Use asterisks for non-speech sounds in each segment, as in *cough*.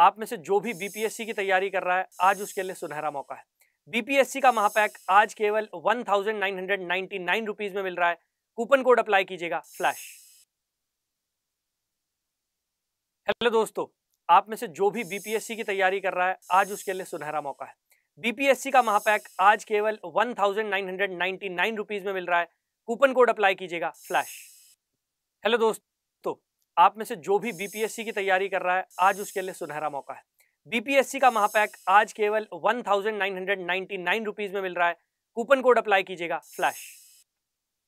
आप में से जो भी बीपीएससी की तैयारी कर रहा है आज उसके लिए सुनहरा मौका है बीपीएससी का महापैक आज केवल one thousand nine hundred ninety nine rupees में मिल रहा है कूपन कोड अप्लाई कीजिएगा फ्लैश हेलो दोस्तों आप में से जो भी बीपीएससी की तैयारी कर रहा है आज उसके लिए सुनहरा मौका है बीपीएससी का महापैक आज केवल one thousand nine hundred ninety nine rupees में मिल रहा है कूपन कोड अप्लाई कीजिएगा फ्लैश हेलो दोस्तों आप में से जो भी बीपीएससी की तैयारी कर रहा है आज उसके लिए सुनहरा मौका है बीपीएससी का महापैक आज केवल one thousand nine hundred ninety nine rupees में मिल रहा है कूपन कोड अप्लाई कीजिएगा फ्लैश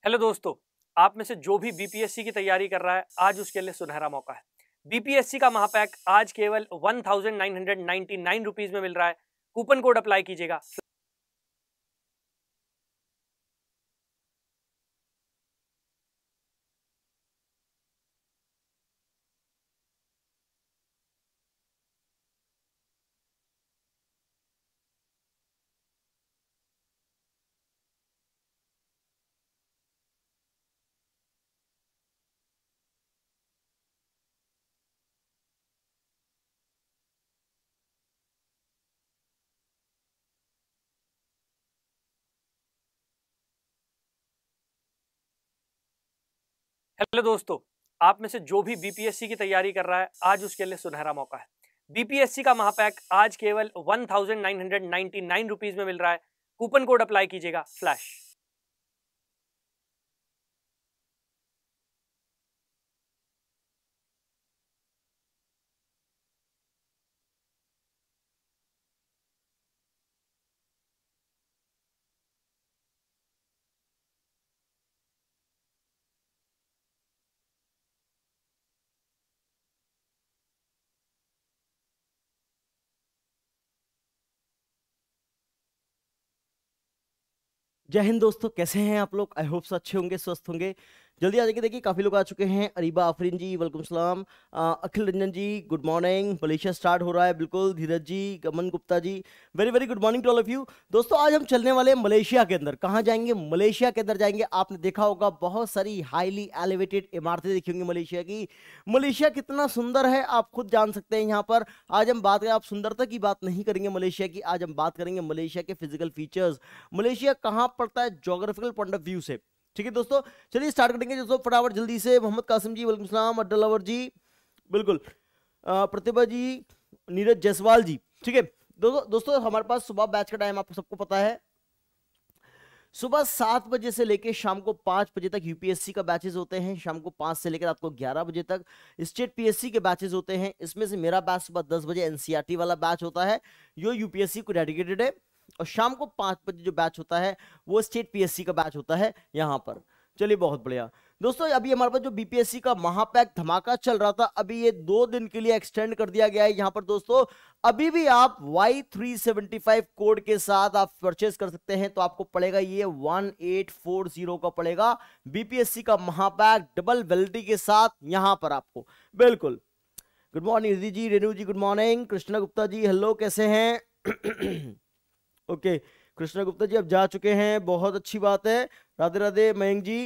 हेलो दोस्तों आप में से जो भी बीपीएससी की तैयारी कर रहा है आज उसके लिए सुनहरा मौका है बीपीएससी का महापैक आज केवल one thousand nine hundred ninety nine rupees में मिल रहा है कूपन कोड अप्लाई कीजिएगा हेलो दोस्तों आप में से जो भी बीपीएससी की तैयारी कर रहा है आज उसके लिए सुनहरा मौका है बीपीएससी का महापैक आज केवल one thousand nine hundred ninety nine rupees में मिल रहा है कूपन कोड अप्लाई कीजिएगा फ्लैश जय हिंद दोस्तों कैसे हैं आप लोग आई होप्स अच्छे होंगे स्वस्थ होंगे जल्दी आ जाएंगे देखिए काफ़ी लोग आ चुके हैं अरीबा आफरीन जी वेलकम सलाम Akhil Ranjan ji good morning Malaysia start हो रहा है बिल्कुल Dheeraj ji Gaman Gupta ji very very good morning to all of you दोस्तों आज हम चलने वाले हैं मलेशिया के अंदर कहाँ जाएंगे मलेशिया के अंदर जाएंगे आपने देखा होगा बहुत सारी हाईली एलिवेटेड इमारतें देखी होंगी मलेशिया की मलेशिया कितना सुंदर है आप खुद जान सकते हैं यहाँ पर आज हम बात करें आप सुंदरता की बात नहीं करेंगे मलेशिया की आज हम बात करेंगे मलेशिया के फिजिकल फीचर्स मलेशिया कहाँ पड़ता है जोग्राफिकल पॉइंट ऑफ व्यू से ठीक है दोस्तों चलिए स्टार्ट करेंगे दोस्तों फटाफट जल्दी से मोहम्मद कासिम जी वालेकुम सलाम अड्डल अवर जी बिल्कुल प्रतिभा जी नीरज जसवाल जी ठीक है दोस्तों दोस्तों हमारे पास सुबह बैच का टाइम आप सबको पता है सुबह सात बजे से लेकर शाम को पांच बजे तक यूपीएससी का बैचेज होते हैं शाम को पांच से लेकर रात को ग्यारह बजे तक स्टेट पीएससी के बैचेज होते हैं इसमें से मेरा बैच सुबह दस बजे एनसीईआरटी e वाला बैच होता है जो यूपीएससी को डेडिकेटेड है और शाम को पांच बजे जो बैच होता है वो स्टेट पीएससी का बैच होता है यहाँ पर चलिए बहुत बढ़िया दोस्तों अभी हमारे पास जो बीपीएससी का महापैक धमाका चल रहा था अभी ये दो दिन के लिए एक्सटेंड कर दिया गया है यहाँ पर दोस्तों अभी भी आप Y375 कोड के साथ आप परचेस कर सकते हैं तो आपको पड़ेगा ये 1840 का पड़ेगा बीपीएससी का महापैक डबल वेलिटी के साथ यहाँ पर आपको बिल्कुल good morning Riddhi ji Renu ji good morning Krishna Gupta ji hello कैसे हैं *clears throat* ओके कृष्णा गुप्ता जी अब जा चुके हैं बहुत अच्छी बात है राधे राधे मयंक जी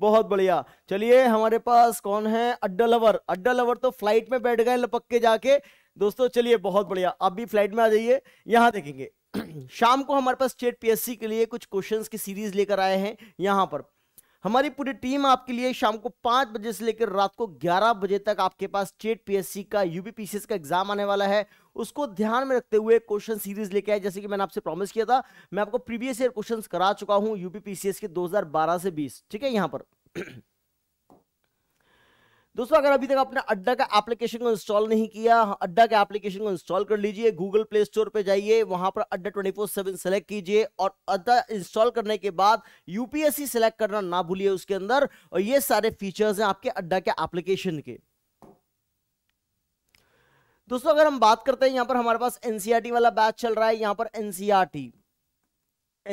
बहुत बढ़िया चलिए हमारे पास कौन है अड्डा लवर अड्डा लवर तो फ्लाइट में बैठ गए लपक के जाके दोस्तों चलिए बहुत बढ़िया आप भी फ्लाइट में आ जाइए यहाँ देखेंगे *clears throat* शाम को हमारे पास स्टेट पीएससी के लिए कुछ क्वेश्चंस की सीरीज लेकर आए हैं यहाँ पर हमारी पूरी टीम आपके लिए शाम को पांच बजे से लेकर रात को ग्यारह बजे तक आपके पास स्टेट पीएससी का यूपीपीसीएस का एग्जाम आने वाला है उसको ध्यान में रखते हुए क्वेश्चन सीरीज लेके आए जैसे कि मैंने आपसे प्रॉमिस किया था मैं आपको प्रीवियस ईयर क्वेश्चन करा चुका हूं यूपीपीसीएस के 2012 से 20 ठीक है यहां पर *clears throat* दोस्तों अगर अभी तक आपने अड्डा का एप्लीकेशन को इंस्टॉल नहीं किया अड्डा के एप्लीकेशन को इंस्टॉल कर लीजिए गूगल प्ले स्टोर पे जाइए वहां पर अड्डा ट्वेंटी फोर सेवन सेलेक्ट कीजिए और अड्डा इंस्टॉल करने के बाद यूपीएससी सेलेक्ट करना ना भूलिए उसके अंदर और ये सारे फीचर्स हैं आपके अड्डा के एप्लीकेशन के दोस्तों अगर हम बात करते हैं यहाँ पर हमारे पास एनसीआरटी e वाला बैच चल रहा है यहाँ पर एनसीआरटी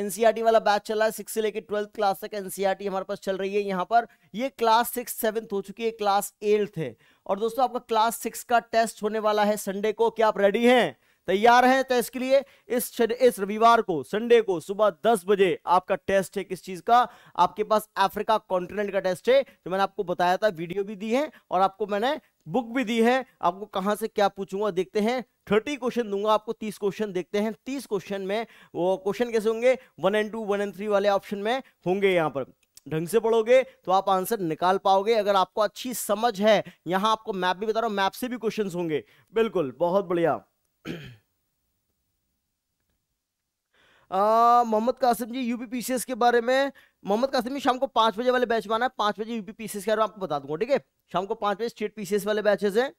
एनसीआरटी e e वाला बैच चल रहा है सिक्स से लेकर ट्वेल्थ क्लास तक एनसीआरटी हमारे पास चल रही है यहाँ पर ये क्लास सिक्स सेवेंथ हो चुकी है क्लास एट्थ है और दोस्तों आपका क्लास सिक्स का टेस्ट होने वाला है संडे को क्या आप रेडी हैं तैयार हैं तो इसके लिए इस इस रविवार को संडे को सुबह दस बजे आपका टेस्ट है किस चीज का आपके पास अफ्रीका कॉन्टिनेंट का टेस्ट है जो मैंने आपको बताया था वीडियो भी दी है और आपको मैंने बुक भी दी है आपको कहाँ से क्या पूछूंगा देखते हैं थर्टी क्वेश्चन दूंगा आपको तीस क्वेश्चन देखते हैं तीस क्वेश्चन में वो क्वेश्चन कैसे होंगे one and two one and three वाले ऑप्शन में होंगे यहाँ पर ढंग से पढ़ोगे तो आप आंसर निकाल पाओगे अगर आपको अच्छी समझ है यहाँ आपको मैप भी बता रहा हूँ मैप से भी क्वेश्चन होंगे बिल्कुल बहुत बढ़िया मोहम्मद कासिम जी यूपी पीसीएस के बारे में मोहम्मद कासिम जी शाम को पांच बजे वाले बैच में आना है पांच बजे यूपी पीसीएस के बारे में आपको बता दूंगा ठीक है शाम को पांच बजे स्टेट पीसीएस वाले बैचेस हैं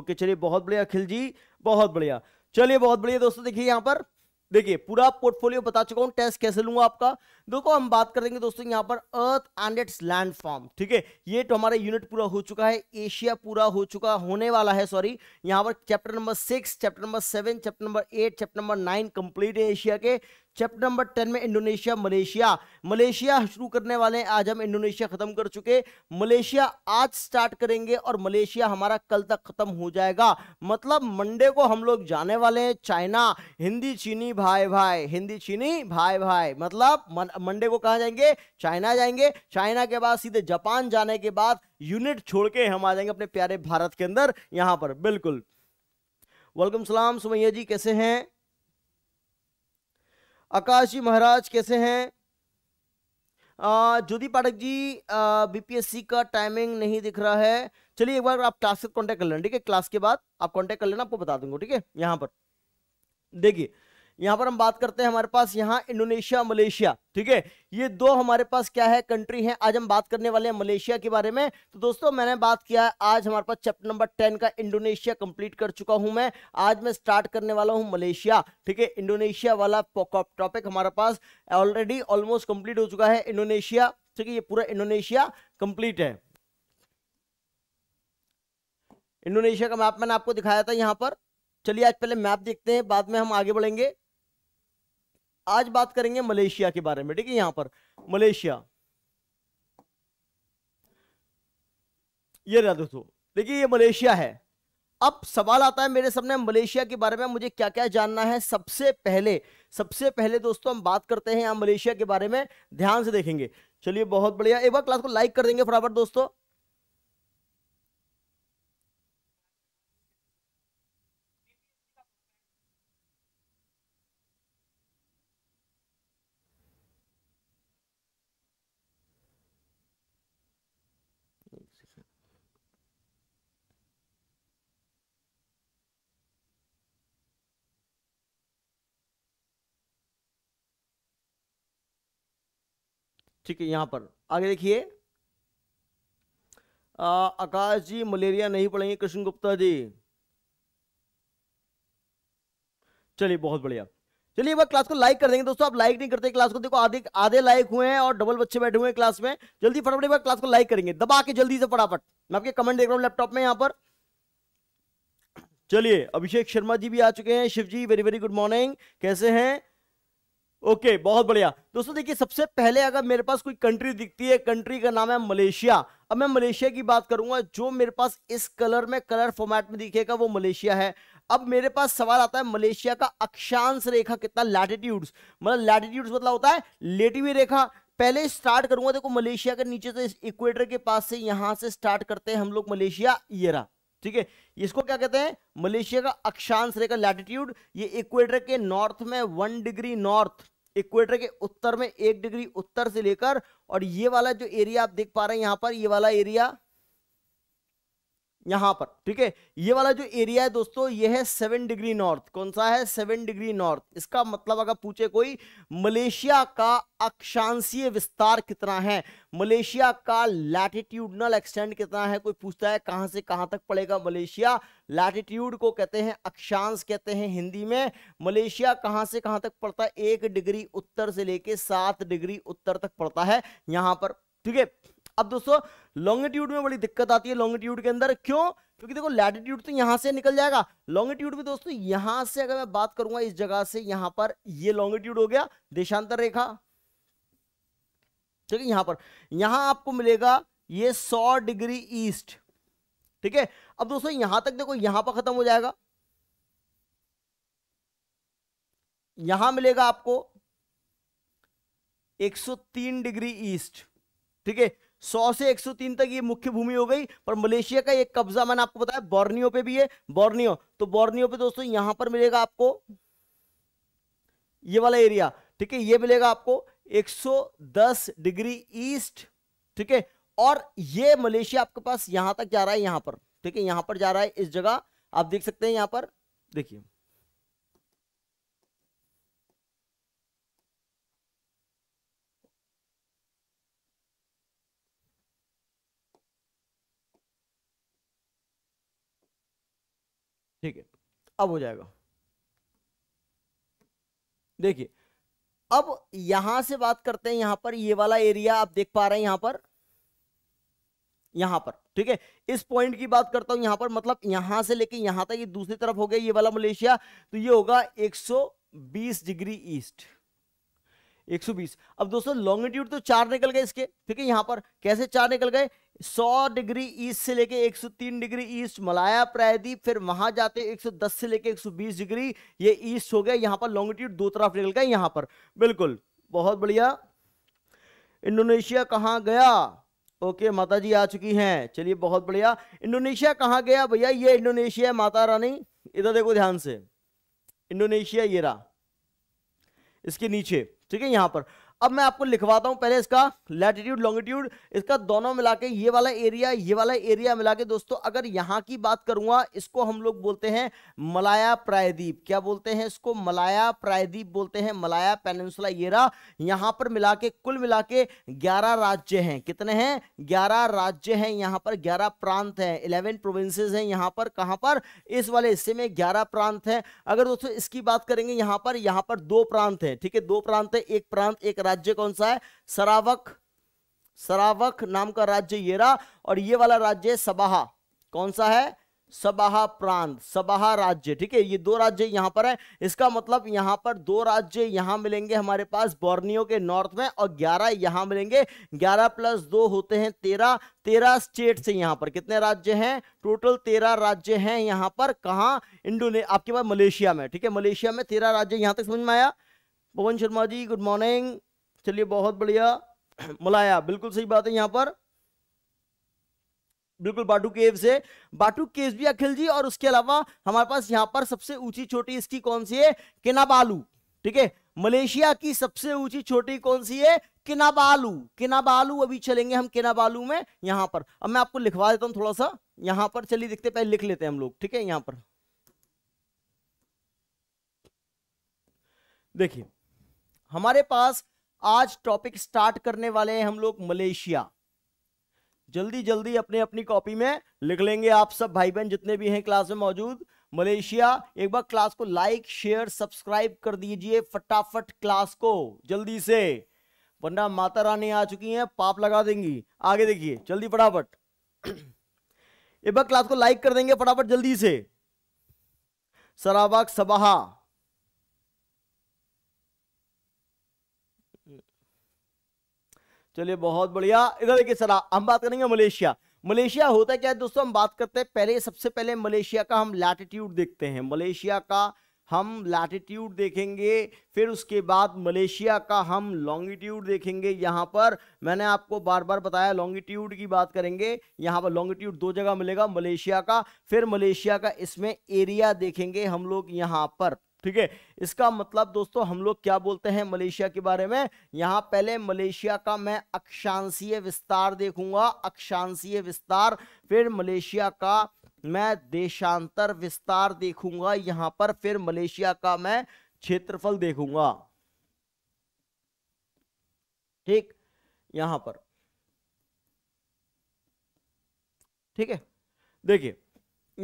ओके चलिए बहुत बढ़िया अखिल जी बहुत बढ़िया चलिए बहुत बढ़िया दोस्तों देखिए यहाँ पर देखिए पूरा पोर्टफोलियो बता चुका हूं टेस्ट कैसे लूंगा आपका देखो हम बात करेंगे दोस्तों यहाँ पर earth and its land form ठीक है ये तो हमारा यूनिट पूरा हो चुका है एशिया पूरा हो चुका होने वाला है सॉरी यहाँ पर chapter number six chapter number seven chapter number eight chapter number nine complete है एशिया के चैप्टर नंबर टेन में इंडोनेशिया मलेशिया मलेशिया शुरू करने वाले हैं आज हम इंडोनेशिया खत्म कर चुके मलेशिया आज स्टार्ट करेंगे और मलेशिया हमारा कल तक खत्म हो जाएगा मतलब मंडे को हम लोग जाने वाले हैं चाइना हिंदी चीनी भाई भाई हिंदी चीनी भाई भाई मतलब मंडे को कहा जाएंगे चाइना जाएंगे चाइना के बाद सीधे जापान जाने के बाद यूनिट छोड़ के हम आ जाएंगे अपने प्यारे भारत के अंदर यहाँ पर बिल्कुल वेलकम सलाम सुमैया जी कैसे हैं आकाश जी महाराज कैसे हैं ज्योति पाठक जी बीपीएससी का टाइमिंग नहीं दिख रहा है चलिए एक बार आप क्लास से कांटेक्ट कर लेना ठीक है क्लास के बाद आप कांटेक्ट कर लेना आपको बता दूंगा ठीक है यहाँ पर देखिए यहां पर हम बात करते हैं हमारे पास यहाँ इंडोनेशिया मलेशिया ठीक है ये दो हमारे पास क्या है कंट्री है आज हम बात करने वाले हैं मलेशिया के बारे में तो दोस्तों मैंने बात किया है आज हमारे पास चैप्टर नंबर टेन का इंडोनेशिया कंप्लीट कर चुका हूं मैं आज मैं स्टार्ट करने वाला हूं मलेशिया ठीक है इंडोनेशिया वाला टॉपिक हमारे पास ऑलरेडी ऑलमोस्ट कंप्लीट हो चुका है इंडोनेशिया ठीक है ये पूरा इंडोनेशिया कंप्लीट है इंडोनेशिया का मैप मैंने आपको दिखाया था यहां पर चलिए आज पहले मैप देखते हैं बाद में हम आगे बढ़ेंगे आज बात करेंगे मलेशिया के बारे में ठीक है यहां पर मलेशिया ये रहा दोस्तों देखिए ये मलेशिया है अब सवाल आता है मेरे सामने मलेशिया के बारे में मुझे क्या क्या जानना है सबसे पहले सबसे पहले दोस्तों हम बात करते हैं यहां मलेशिया के बारे में ध्यान से देखेंगे चलिए बहुत बढ़िया एक बार क्लास को लाइक कर देंगे फटाफट दोस्तों ठीक है यहाँ पर आगे देखिए आकाश जी मलेरिया नहीं पढ़ेंगे कृष्ण गुप्ता जी चलिए बहुत बढ़िया चलिए बार क्लास को लाइक कर देंगे दोस्तों आप लाइक नहीं करते क्लास को देखो आधे आधे लाइक हुए हैं और डबल बच्चे बैठे हुए हैं क्लास में जल्दी फटाफट एक बार क्लास को लाइक करेंगे दबा के जल्दी से फटाफट मैं आपके कमेंट देख रहा हूँ लैपटॉप में यहाँ पर चलिए अभिषेक शर्मा जी भी आ चुके हैं Shiv ji very very good morning कैसे हैं ओके okay, बहुत बढ़िया दोस्तों देखिए सबसे पहले अगर मेरे पास कोई कंट्री दिखती है कंट्री का नाम है मलेशिया अब मैं मलेशिया की बात करूंगा जो मेरे पास इस कलर में कलर फॉर्मेट में दिखेगा वो मलेशिया है अब मेरे पास सवाल आता है मलेशिया का अक्षांश रेखा कितना लैटिट्यूड्स मतलब लैटिट्यूड्स मतलब होता है हुई रेखा पहले स्टार्ट करूंगा देखो मलेशिया के नीचे से इक्वेटर के पास से यहां से स्टार्ट करते हैं हम लोग मलेशिया ये ठीक है इसको क्या कहते हैं मलेशिया का अक्षांश रेखा लैटिट्यूड ये इक्वेटर के नॉर्थ में वन डिग्री नॉर्थ इक्वेटर के उत्तर में एक डिग्री उत्तर से लेकर और ये वाला जो एरिया आप देख पा रहे हैं यहाँ पर ये वाला एरिया यहां पर ठीक है ये वाला जो एरिया है दोस्तों ये है सेवन डिग्री नॉर्थ कौन सा है सेवन डिग्री नॉर्थ इसका मतलब अगर पूछे कोई मलेशिया का अक्षांशीय विस्तार कितना है मलेशिया का लैटिट्यूडनल एक्सटेंड कितना है कोई पूछता है कहां से कहां तक पड़ेगा मलेशिया लैटिट्यूड को कहते हैं अक्षांश कहते हैं हिंदी में मलेशिया कहां से कहां तक पड़ता है एक डिग्री उत्तर से लेके सात डिग्री उत्तर तक पड़ता है यहां पर ठीक है अब दोस्तों लॉन्गिट्यूड में बड़ी दिक्कत आती है लॉन्गिट्यूड के अंदर क्यों क्योंकि देखो लैटिट्यूड तो यहां से निकल जाएगा लॉन्गिट्यूड भी दोस्तों यहां से अगर मैं बात करूंगा इस जगह से यहां पर ये लॉन्गिट्यूड हो गया देशांतर रेखा ठीक है यहां पर यहां आपको मिलेगा ये सौ डिग्री ईस्ट ठीक है अब दोस्तों यहां तक देखो यहां पर खत्म हो जाएगा यहां मिलेगा आपको एक डिग्री ईस्ट ठीक है सौ से एक सौ तीन तक ये मुख्य भूमि हो गई पर मलेशिया का एक कब्जा मैंने आपको बताया बोर्नियो पे भी है बोर्नियो तो बोर्नियो पे दोस्तों यहां पर मिलेगा आपको ये वाला एरिया ठीक है ये मिलेगा आपको 110 डिग्री ईस्ट ठीक है और ये मलेशिया आपके पास यहां तक जा रहा है यहां पर ठीक है यहां पर जा रहा है इस जगह आप देख सकते हैं यहां पर देखिए ठीक है अब हो जाएगा देखिए अब यहां से बात करते हैं यहां पर ये वाला एरिया आप देख पा रहे हैं यहां पर यहां पर ठीक है इस पॉइंट की बात करता हूं यहां पर मतलब यहां से लेके यहां तक ये दूसरी तरफ हो गया ये वाला मलेशिया तो ये होगा 120 डिग्री ईस्ट 120 अब दोस्तों लॉन्गिट्यूड तो चार निकल गए इसके ठीक है यहां पर कैसे चार निकल गए 100 डिग्री ईस्ट से लेके 103 डिग्री ईस्ट मलाया प्रायद्वीप फिर वहां जाते 110 से लेके 120 डिग्री ये ईस्ट हो गया यहां पर लॉन्गिट्यूड दो तरफ निकल गए यहां पर बिल्कुल बहुत बढ़िया इंडोनेशिया कहां गया ओके माता जी आ चुकी हैं चलिए बहुत बढ़िया इंडोनेशिया कहां गया भैया ये इंडोनेशिया माता रानी इधर देखो ध्यान से इंडोनेशिया ये रहा इसके नीचे ठीक है यहां पर अब मैं आपको लिखवाता हूं पहले इसका लैटिट्यूड लॉन्गिट्यूड इसका दोनों मिला के ये वाला एरिया ये वाला एरिया मिला के दोस्तों अगर यहां की बात करूंगा इसको हम लोग बोलते हैं मलाया प्रायद्वीप क्या बोलते हैं इसको मलाया प्रायद्वीप बोलते हैं मलाया पेनसुला येरा यहां पर मिला के कुल मिला के ग्यारह राज्य हैं कितने हैं ग्यारह राज्य हैं यहाँ पर ग्यारह प्रांत हैं इलेवन प्रोविंस हैं यहाँ पर कहाँ पर इस वाले हिस्से में ग्यारह प्रांत हैं अगर दोस्तों इसकी बात करेंगे यहाँ पर यहाँ पर दो प्रांत हैं ठीक है दो प्रांत है एक प्रांत एक राज्य राज्य कौन सा है सरावक सरावक नाम का राज्य ये रहा और ये वाला राज्य है सबाहा कौन सा है सबाहा प्रांत सबाहा राज्य ठीक है ये दो राज्य यहां पर है इसका मतलब यहां पर दो राज्य यहां मिलेंगे हमारे पास बोर्नियो के नॉर्थ में और ग्यारह यहां मिलेंगे ग्यारह प्लस दो होते हैं तेरह तेरह स्टेट से यहां पर कितने राज्य हैं टोटल तेरह राज्य हैं यहां पर कहा इंडोने आपके पास मलेशिया में ठीक है मलेशिया में तेरह राज्य यहां तक समझ में आया पवन शर्मा जी गुड मॉर्निंग चलिए बहुत बढ़िया मलाया बिल्कुल सही बात है यहाँ पर बिल्कुल बाटू केव से बाटू केव भी अखिल जी और उसके अलावा हमारे पास यहाँ पर सबसे ऊंची छोटी इसकी कौन सी है किनाबालू ठीक है मलेशिया की सबसे ऊंची छोटी कौन सी है किनाबालू किनाबालू अभी चलेंगे हम किनाबालू में यहां पर अब मैं आपको लिखवा देता हूँ थोड़ा सा यहां पर चलिए देखते पहले लिख लेते हैं हम लोग ठीक है यहां पर देखिए हमारे पास आज टॉपिक स्टार्ट करने वाले हैं हम लोग मलेशिया जल्दी जल्दी अपने अपनी कॉपी में लिख लेंगे आप सब भाई बहन जितने भी हैं क्लास में मौजूद मलेशिया एक बार क्लास को लाइक शेयर सब्सक्राइब कर दीजिए फटाफट क्लास को जल्दी से वरना माता रानी आ चुकी हैं पाप लगा देंगी आगे देखिए जल्दी फटाफट एक बार क्लास को लाइक कर देंगे फटाफट जल्दी से सराबाग सबाहा चलिए बहुत बढ़िया इधर देखिए सर हम बात करेंगे मलेशिया मलेशिया होता है क्या है दोस्तों हम बात करते हैं पहले सबसे पहले मलेशिया का हम लैटिट्यूड देखते हैं मलेशिया का हम लैटिट्यूड देखेंगे फिर उसके बाद मलेशिया का हम लॉन्गिट्यूड देखेंगे यहाँ पर मैंने आपको बार बार बताया लॉन्गिट्यूड की बात करेंगे यहाँ पर लॉन्गिट्यूड दो जगह मिलेगा मलेशिया का फिर मलेशिया का इसमें एरिया देखेंगे हम लोग यहाँ पर ठीक है इसका मतलब दोस्तों हम लोग क्या बोलते हैं मलेशिया के बारे में यहाँ पहले मलेशिया का मैं अक्षांशीय विस्तार देखूंगा अक्षांशीय विस्तार फिर मलेशिया का मैं देशांतर विस्तार देखूंगा यहाँ पर फिर मलेशिया का मैं क्षेत्रफल देखूंगा ठीक यहां पर ठीक है देखिए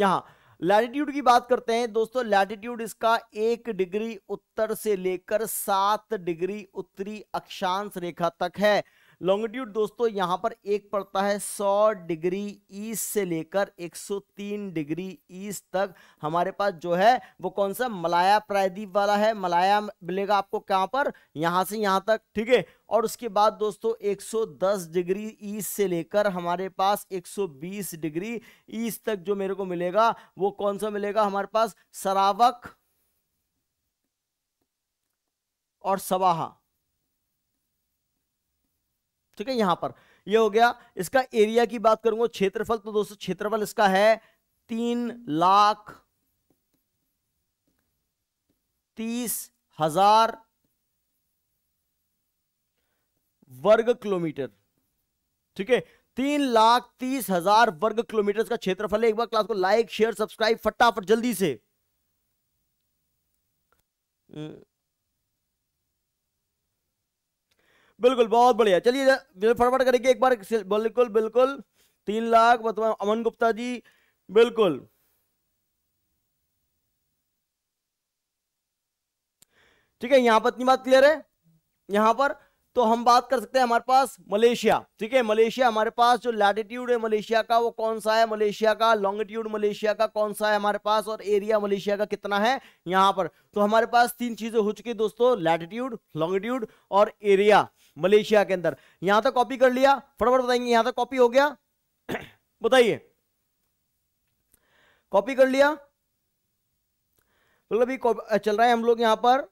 यहां लैटिट्यूड की बात करते हैं दोस्तों लैटिट्यूड इसका एक डिग्री उत्तर से लेकर सात डिग्री उत्तरी अक्षांश रेखा तक है लॉन्गिट्यूड दोस्तों यहाँ पर एक पड़ता है 100 डिग्री ईस्ट से लेकर 103 डिग्री ईस्ट तक हमारे पास जो है वो कौन सा मलाया प्रायद्वीप वाला है मलाया मिलेगा आपको कहाँ पर यहां से यहां तक ठीक है और उसके बाद दोस्तों 110 डिग्री ईस्ट से लेकर हमारे पास 120 डिग्री ईस्ट तक जो मेरे को मिलेगा वो कौन सा मिलेगा हमारे पास सरावक और सवाहा ठीक है यहां पर ये हो गया इसका एरिया की बात करूंगा क्षेत्रफल तो दोस्तों क्षेत्रफल इसका है तीन लाख तीस हजार वर्ग किलोमीटर ठीक है तीन लाख तीस हजार वर्ग किलोमीटर का क्षेत्रफल है एक बार क्लास को लाइक शेयर सब्सक्राइब फटाफट जल्दी से बिल्कुल बहुत बढ़िया चलिए फटाफट करेंगे एक बार बिल्कुल बिल्कुल तीन लाख बतवा मतलब अमन गुप्ता जी बिल्कुल ठीक है यहां पर इतनी बात क्लियर है यहां पर तो हम बात कर सकते हैं हमारे पास मलेशिया ठीक है मलेशिया हमारे पास जो लैटिट्यूड है मलेशिया का वो कौन सा है मलेशिया का लॉन्गिट्यूड मलेशिया का कौन सा है हमारे पास और एरिया मलेशिया का कितना है यहां पर तो हमारे पास तीन चीजें हो चुकी है दोस्तों लैटिट्यूड लॉन्गिट्यूड और एरिया मलेशिया के अंदर यहां तक तो कॉपी कर लिया फटाफट बताएंगे यहां तक तो कॉपी हो गया *clears throat* बताइए कॉपी कर लिया मतलब अभी चल रहा है हम लोग यहां पर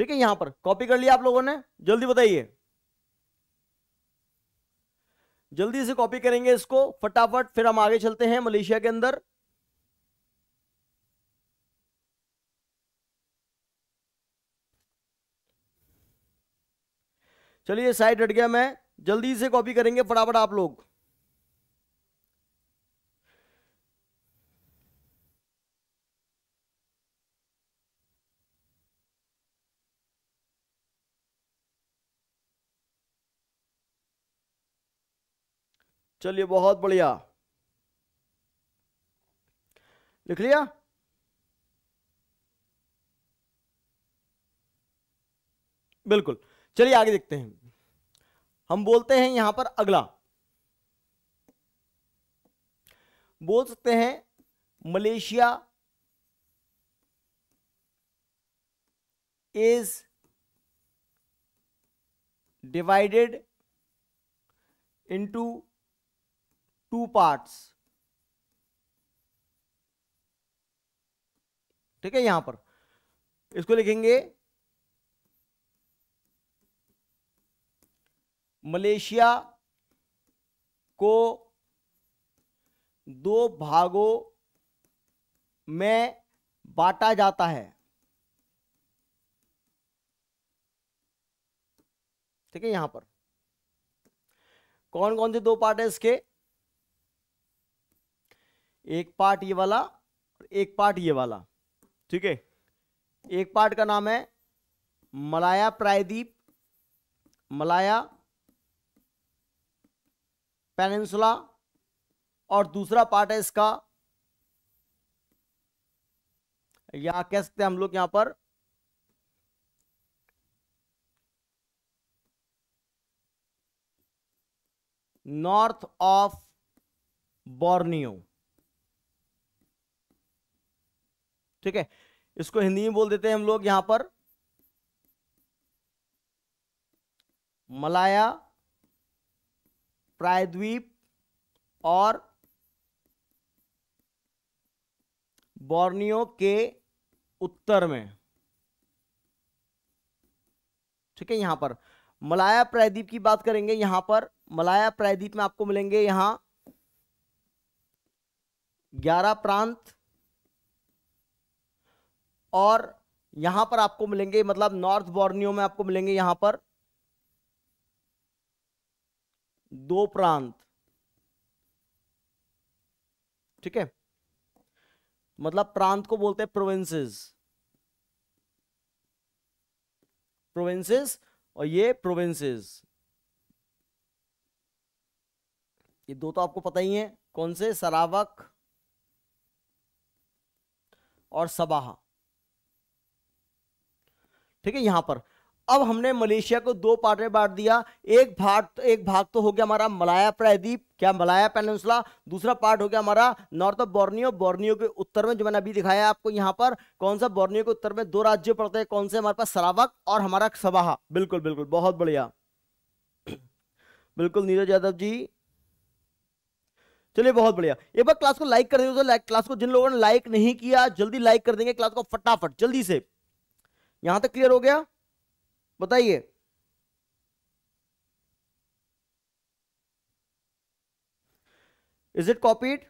ठीक है यहां पर कॉपी कर लिया आप लोगों ने जल्दी बताइए जल्दी से कॉपी करेंगे इसको फटाफट फिर हम आगे चलते हैं मलेशिया के अंदर चलिए साइड हट गया मैं जल्दी से कॉपी करेंगे फटाफट आप लोग चलिए बहुत बढ़िया लिख लिया बिल्कुल चलिए आगे देखते हैं हम बोलते हैं यहां पर अगला बोल सकते हैं Malaysia is divided into two parts ठीक है यहां पर इसको लिखेंगे मलेशिया को दो भागों में बांटा जाता है ठीक है यहां पर कौन कौन से दो पार्ट है इसके एक पार्ट ये वाला और एक पार्ट ये वाला ठीक है एक पार्ट का नाम है मलाया प्रायद्वीप मलाया पेनिनसुला और दूसरा पार्ट है इसका या कह सकते हैं हम लोग यहां पर नॉर्थ ऑफ बोर्नियो ठीक है इसको हिंदी में बोल देते हैं हम लोग यहां पर मलाया प्रायद्वीप और बोर्नियो के उत्तर में ठीक है यहां पर मलाया प्रायद्वीप की बात करेंगे यहां पर मलाया प्रायद्वीप में आपको मिलेंगे यहां ग्यारह प्रांत और यहां पर आपको मिलेंगे मतलब नॉर्थ बोर्नियो में आपको मिलेंगे यहां पर दो प्रांत ठीक है मतलब प्रांत को बोलते हैं प्रोविंसेस प्रोविंसेस और ये प्रोविंसेस ये दो तो आपको पता ही है कौन से सरावक और सबाहा ठीक है यहां पर अब हमने मलेशिया को दो पार्ट में बांट दिया एक भाग तो, एक भाग तो हो गया हमारा मलाया प्रायद्वीप क्या मलाया पेनसुला दूसरा पार्ट हो गया हमारा नॉर्थ ऑफ बॉर्नियो बॉर्नियो के उत्तर में जो मैंने अभी दिखाया आपको यहाँ पर कौन सा बॉर्नियो के उत्तर में दो राज्य पड़ते हैं कौन से हमारे पास सरावक और हमारा सबाहा बिल्कुल बिल्कुल बहुत बढ़िया *clears throat* बिल्कुल नीरज यादव जी चलिए बहुत बढ़िया एक बार क्लास को लाइक कर देंगे लाइक क्लास को जिन लोगों ने लाइक नहीं किया जल्दी लाइक कर देंगे क्लास को फटाफट जल्दी से यहां तक क्लियर हो गया बताइए is it copied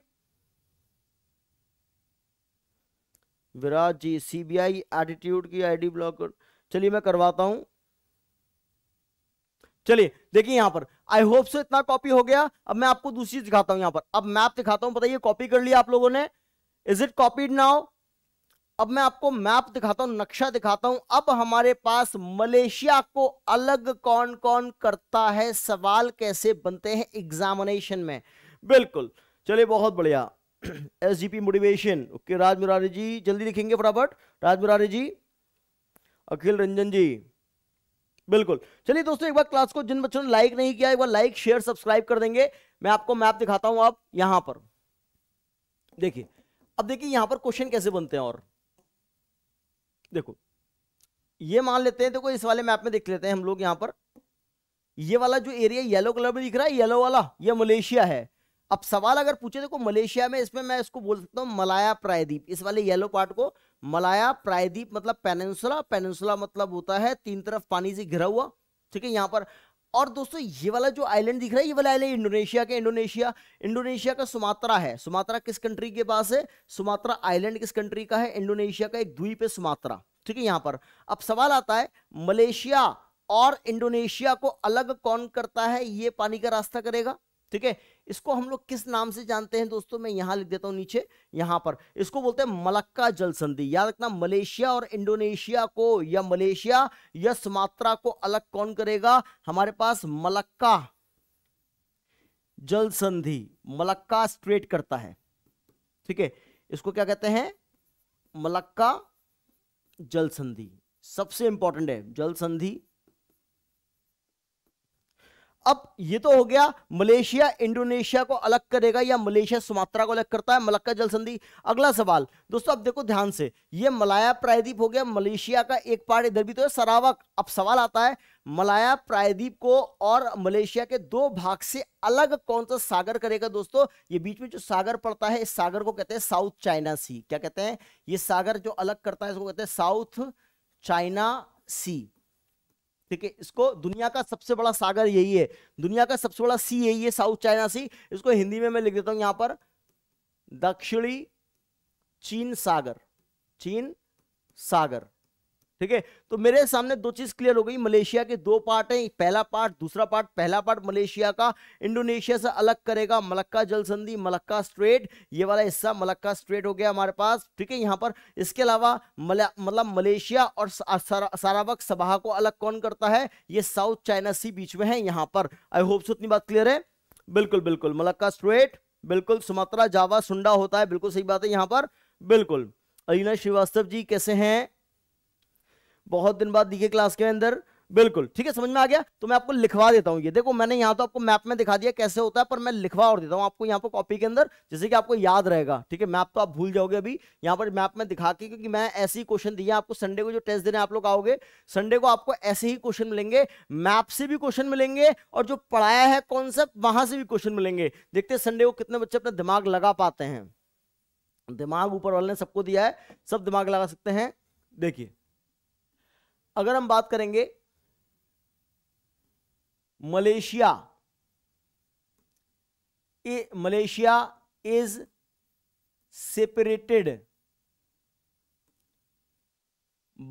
Viraj ji CBI attitude की आईडी ब्लॉक चलिए मैं करवाता हूं चलिए देखिए यहां पर आई होप सो इतना कॉपी हो गया अब मैं आपको दूसरी दिखाता हूं यहां पर अब मैप दिखाता हूं बताइए कॉपी कर लिया आप लोगों ने इज इट कॉपीड नाउ अब मैं आपको मैप दिखाता हूं नक्शा दिखाता हूं अब हमारे पास मलेशिया को अलग कौन कौन करता है सवाल कैसे बनते हैं एग्जामिनेशन में बिल्कुल चलिए बहुत बढ़िया S G P motivation okay Raj Murari ji जल्दी लिखेंगे फटाफट राज मुरारी जी अखिल रंजन जी बिल्कुल चलिए दोस्तों एक बार क्लास को जिन बच्चों ने लाइक नहीं किया एक बार लाइक शेयर सब्सक्राइब कर देंगे मैं आपको मैप दिखाता हूं आप यहां पर देखिए अब देखिए यहां पर क्वेश्चन कैसे बनते हैं और देखो ये मान लेते हैं देखो इस वाले मैप में देख लेते हैं हम लोग यहाँ पर ये वाला जो एरिया येलो कलर में दिख रहा है येलो वाला ये मलेशिया है अब सवाल अगर पूछे देखो मलेशिया में इसमें मैं इसको बोल सकता हूँ मलाया प्रायद्वीप इस वाले येलो पार्ट को मलाया प्रायद्वीप मतलब पेनेंसुला पेनेंसुला मतलब होता है तीन तरफ पानी से घिरा हुआ ठीक है यहाँ पर और दोस्तों ये वाला जो आइलैंड दिख रहा है ये वाला आइलैंड इंडोनेशिया के इंडोनेशिया इंडोनेशिया का सुमात्रा है सुमात्रा किस कंट्री के पास है सुमात्रा आइलैंड किस कंट्री का है इंडोनेशिया का एक द्वीप है सुमात्रा ठीक है यहां पर अब सवाल आता है मलेशिया और इंडोनेशिया को अलग कौन करता है ये पानी का रास्ता करेगा ठीक है इसको हम लोग किस नाम से जानते हैं दोस्तों मैं यहां लिख देता हूं नीचे यहां पर इसको बोलते हैं मलक्का जल संधि याद रखना मलेशिया और इंडोनेशिया को या मलेशिया या सुमात्रा को अलग कौन करेगा हमारे पास मलक्का जल संधि मलक्का स्ट्रेट करता है ठीक है इसको क्या कहते हैं मलक्का जल संधि सबसे इंपॉर्टेंट है जल संधि अब ये तो हो गया मलेशिया इंडोनेशिया को अलग करेगा या मलेशिया सुमात्रा को अलग करता है मलक्का जल संधि अगला सवाल दोस्तों अब देखो ध्यान से ये मलाया प्रायद्वीप हो गया मलेशिया का एक पार्ट इधर भी तो है सरावक अब सवाल आता है मलाया प्रायद्वीप को और मलेशिया के दो भाग से अलग कौन सा सागर करेगा दोस्तों ये बीच में जो सागर पड़ता है इस सागर को कहते हैं साउथ चाइना सी क्या कहते हैं ये सागर जो अलग करता है इसको कहते हैं साउथ चाइना सी ठीक है इसको दुनिया का सबसे बड़ा सागर यही है दुनिया का सबसे बड़ा सी यही है साउथ चाइना सी इसको हिंदी में मैं लिख देता हूं यहां पर दक्षिणी चीन सागर चीन सागर ठीक है तो मेरे सामने दो चीज क्लियर हो गई मलेशिया के दो पार्ट हैं पहला पार्ट दूसरा पार्ट पहला पार्ट मलेशिया का इंडोनेशिया से अलग करेगा मलक्का जल संधि मलक्का स्ट्रेट ये वाला हिस्सा मलक्का स्ट्रेट हो गया हमारे पास ठीक है यहाँ पर इसके अलावा मतलब मलेशिया और सारावक सबाह को अलग कौन करता है ये साउथ चाइना सी बीच में है यहाँ पर आई होप सो इतनी बात क्लियर है बिल्कुल बिल्कुल मलक्का स्ट्रेट बिल्कुल सुमात्रा जावा सुंडा होता है बिल्कुल सही बात है यहाँ पर बिल्कुल अलीना श्रीवास्तव जी कैसे हैं बहुत दिन बाद दिखे क्लास के अंदर बिल्कुल ठीक है समझ में आ गया तो मैं आपको लिखवा देता हूँ ये देखो मैंने यहाँ तो आपको मैप में दिखा दिया कैसे होता है पर मैं लिखवा और देता हूँ आपको यहाँ पर कॉपी के अंदर जैसे कि आपको याद रहेगा ठीक है मैप तो आप भूल जाओगे अभी यहाँ पर मैप में दिखा के क्योंकि मैं ऐसे ही क्वेश्चन दिया आपको संडे को जो टेस्ट देने आप लोग आओगे संडे को आपको ऐसे ही क्वेश्चन मिलेंगे मैप से भी क्वेश्चन मिलेंगे और जो पढ़ाया है कॉन्सेप्ट वहां से भी क्वेश्चन मिलेंगे देखते हैं संडे को कितने बच्चे अपना दिमाग लगा पाते हैं दिमाग ऊपर वाले ने सबको दिया है सब दिमाग लगा सकते हैं देखिए अगर हम बात करेंगे Malaysia a, Malaysia is separated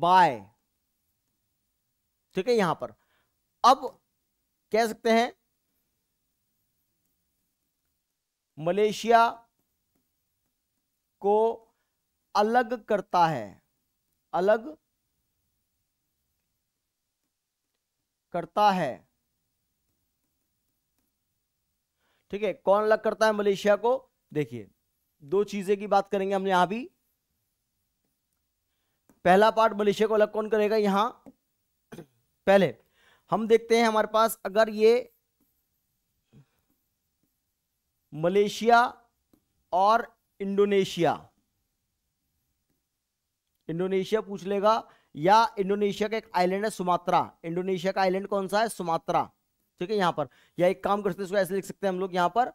by ठीक है यहां पर अब कह सकते हैं मलेशिया को अलग करता है अलग करता है ठीक है कौन अलग करता है मलेशिया को देखिए दो चीजें की बात करेंगे हम यहां भी पहला पार्ट मलेशिया को अलग कौन करेगा यहां पहले हम देखते हैं हमारे पास अगर ये मलेशिया और इंडोनेशिया इंडोनेशिया पूछ लेगा या इंडोनेशिया का एक आइलैंड है सुमात्रा इंडोनेशिया का आइलैंड कौन सा है सुमात्रा ठीक है यहाँ पर या एक काम करते इसको ऐसे लिख सकते हैं हम लोग यहाँ पर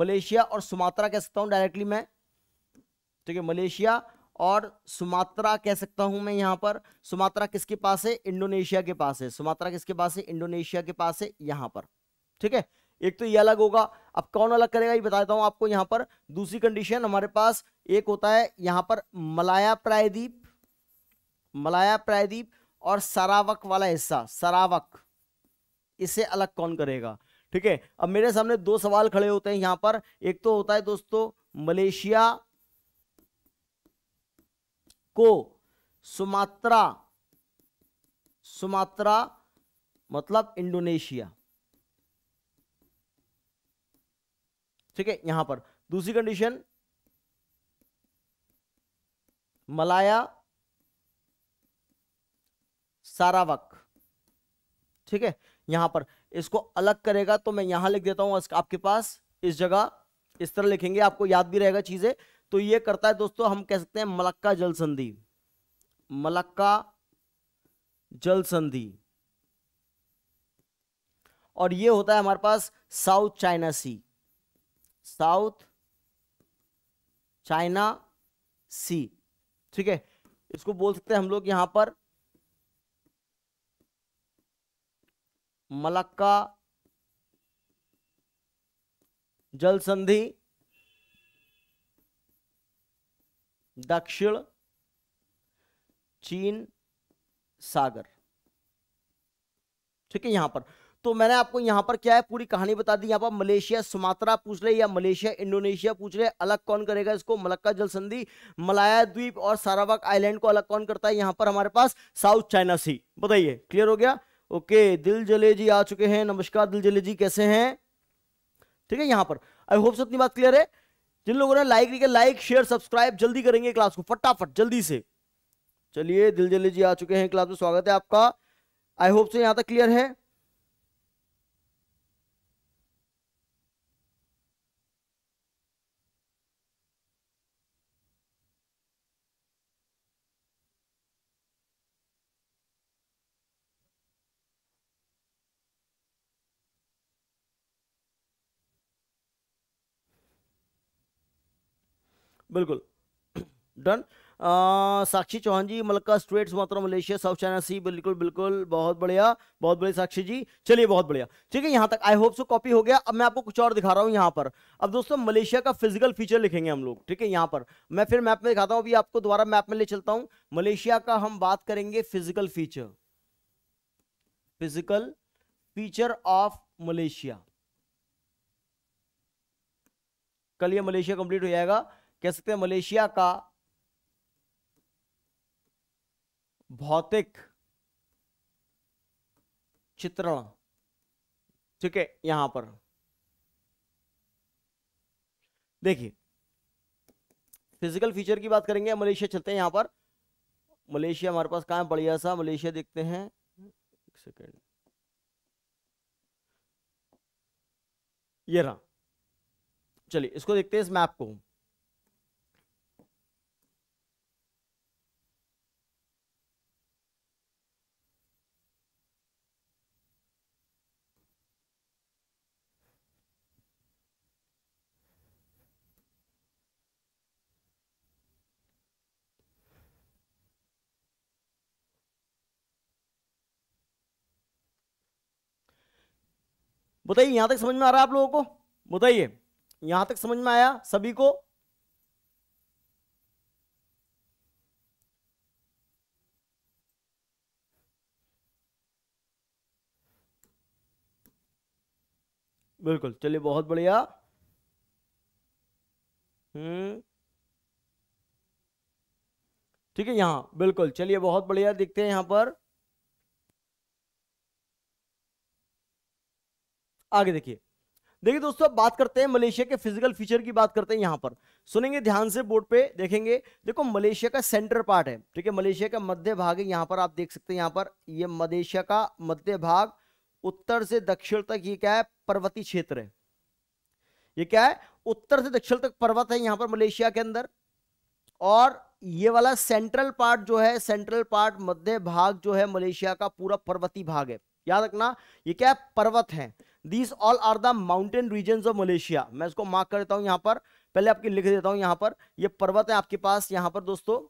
मलेशिया और सुमात्रा कह सकता हूँ डायरेक्टली मैं ठीक है मलेशिया और सुमात्रा कह सकता हूं मैं यहाँ पर सुमात्रा किसके पास है इंडोनेशिया के पास है सुमात्रा किसके पास है इंडोनेशिया के पास है यहाँ पर ठीक है एक तो ये अलग होगा अब कौन अलग करेगा ये बताता हूँ आपको यहाँ पर दूसरी कंडीशन हमारे पास एक होता है यहाँ पर मलाया प्रायद्वीप मलाया प्रायद्वीप और सरावक वाला हिस्सा सरावक इसे अलग कौन करेगा ठीक है अब मेरे सामने दो सवाल खड़े होते हैं यहां पर एक तो होता है दोस्तों मलेशिया को सुमात्रा सुमात्रा मतलब इंडोनेशिया ठीक है यहां पर दूसरी कंडीशन मलाया सारावक ठीक है यहां पर इसको अलग करेगा तो मैं यहां लिख देता हूं आपके पास इस जगह इस तरह लिखेंगे आपको याद भी रहेगा चीजें तो ये करता है दोस्तों हम कह सकते हैं मलक्का जल संधि मलक्का जल संधि और ये होता है हमारे पास South China Sea South China Sea ठीक है इसको बोल सकते हैं हम लोग यहां पर मलक्का जल संधि दक्षिण चीन सागर ठीक है यहां पर तो मैंने आपको यहां पर क्या है पूरी कहानी बता दी यहां पर मलेशिया सुमात्रा पूछ ले या मलेशिया इंडोनेशिया पूछ ले अलग कौन करेगा इसको मलक्का जल संधि मलाया द्वीप और सारावाक आइलैंड को अलग कौन करता है यहां पर हमारे पास साउथ चाइना सी बताइए क्लियर हो गया ओके दिल जले जी आ चुके हैं नमस्कार दिल जले जी कैसे हैं ठीक है यहां पर आई होप सो इतनी बात क्लियर है जिन लोगों ने लाइक किया लाइक शेयर सब्सक्राइब जल्दी करेंगे क्लास को फटाफट जल्दी से चलिए दिल जले जी आ चुके हैं क्लास में स्वागत है आपका आई होप सो यहाँ तक क्लियर है बिल्कुल डन *clears throat* साक्षी चौहान जी मलका स्ट्रेट्स मात्रा मलेशिया साउथ चाइना सी बिल्कुल बिल्कुल बहुत बढ़िया बहुत बढ़िया साक्षी जी चलिए बहुत बढ़िया ठीक है यहाँ तक आई होप सो कॉपी हो गया अब मैं आपको कुछ और दिखा रहा हूँ यहाँ पर अब दोस्तों मलेशिया का फिजिकल फीचर लिखेंगे हम लोग ठीक है यहाँ पर मैं फिर मैप में दिखाता हूँ अभी आपको दोबारा मैप में ले चलता हूँ मलेशिया का हम बात करेंगे physical feature physical feature of Malaysia कल ये मलेशिया कंप्लीट हो जाएगा कह सकते हैं मलेशिया का भौतिक चित्रण ठीक है यहां पर देखिए फिजिकल फीचर की बात करेंगे मलेशिया चलते हैं यहां पर मलेशिया हमारे पास कहा है बढ़िया सा मलेशिया देखते हैं एक सेकेंड ये रहा चलिए इसको देखते हैं इस मैप को बताइए यहां तक समझ में आ रहा है आप लोगों को बताइए यहां तक समझ में आया सभी को बिल्कुल चलिए बहुत बढ़िया हम्म ठीक है यहां बिल्कुल चलिए बहुत बढ़िया देखते हैं यहां पर आगे देखिए देखिए दोस्तों अब बात करते हैं मलेशिया के फिजिकल फीचर की बात करते हैं यहां पर सुनेंगे ध्यान से बोर्ड पे देखेंगे देखो मलेशिया का सेंटर पार्ट है ठीक है मलेशिया का मध्य भाग है यहां पर आप देख सकते हैं यहां पर ये मलेशिया का मध्य भाग उत्तर से दक्षिण तक ये क्या है पर्वतीय क्षेत्र है ये क्या है उत्तर से दक्षिण तक पर्वत है यहां पर मलेशिया के अंदर और ये वाला सेंट्रल पार्ट जो है सेंट्रल पार्ट मध्य भाग जो है मलेशिया का पूरा पर्वतीय भाग है याद रखना ये क्या है पर्वत है these all are the mountain region of Malaysia मैं इसको मार्क कर देता हूँ यहाँ पर पहले आपके लिख देता हूँ यहाँ पर ये पर्वत है आपके पास यहाँ पर दोस्तों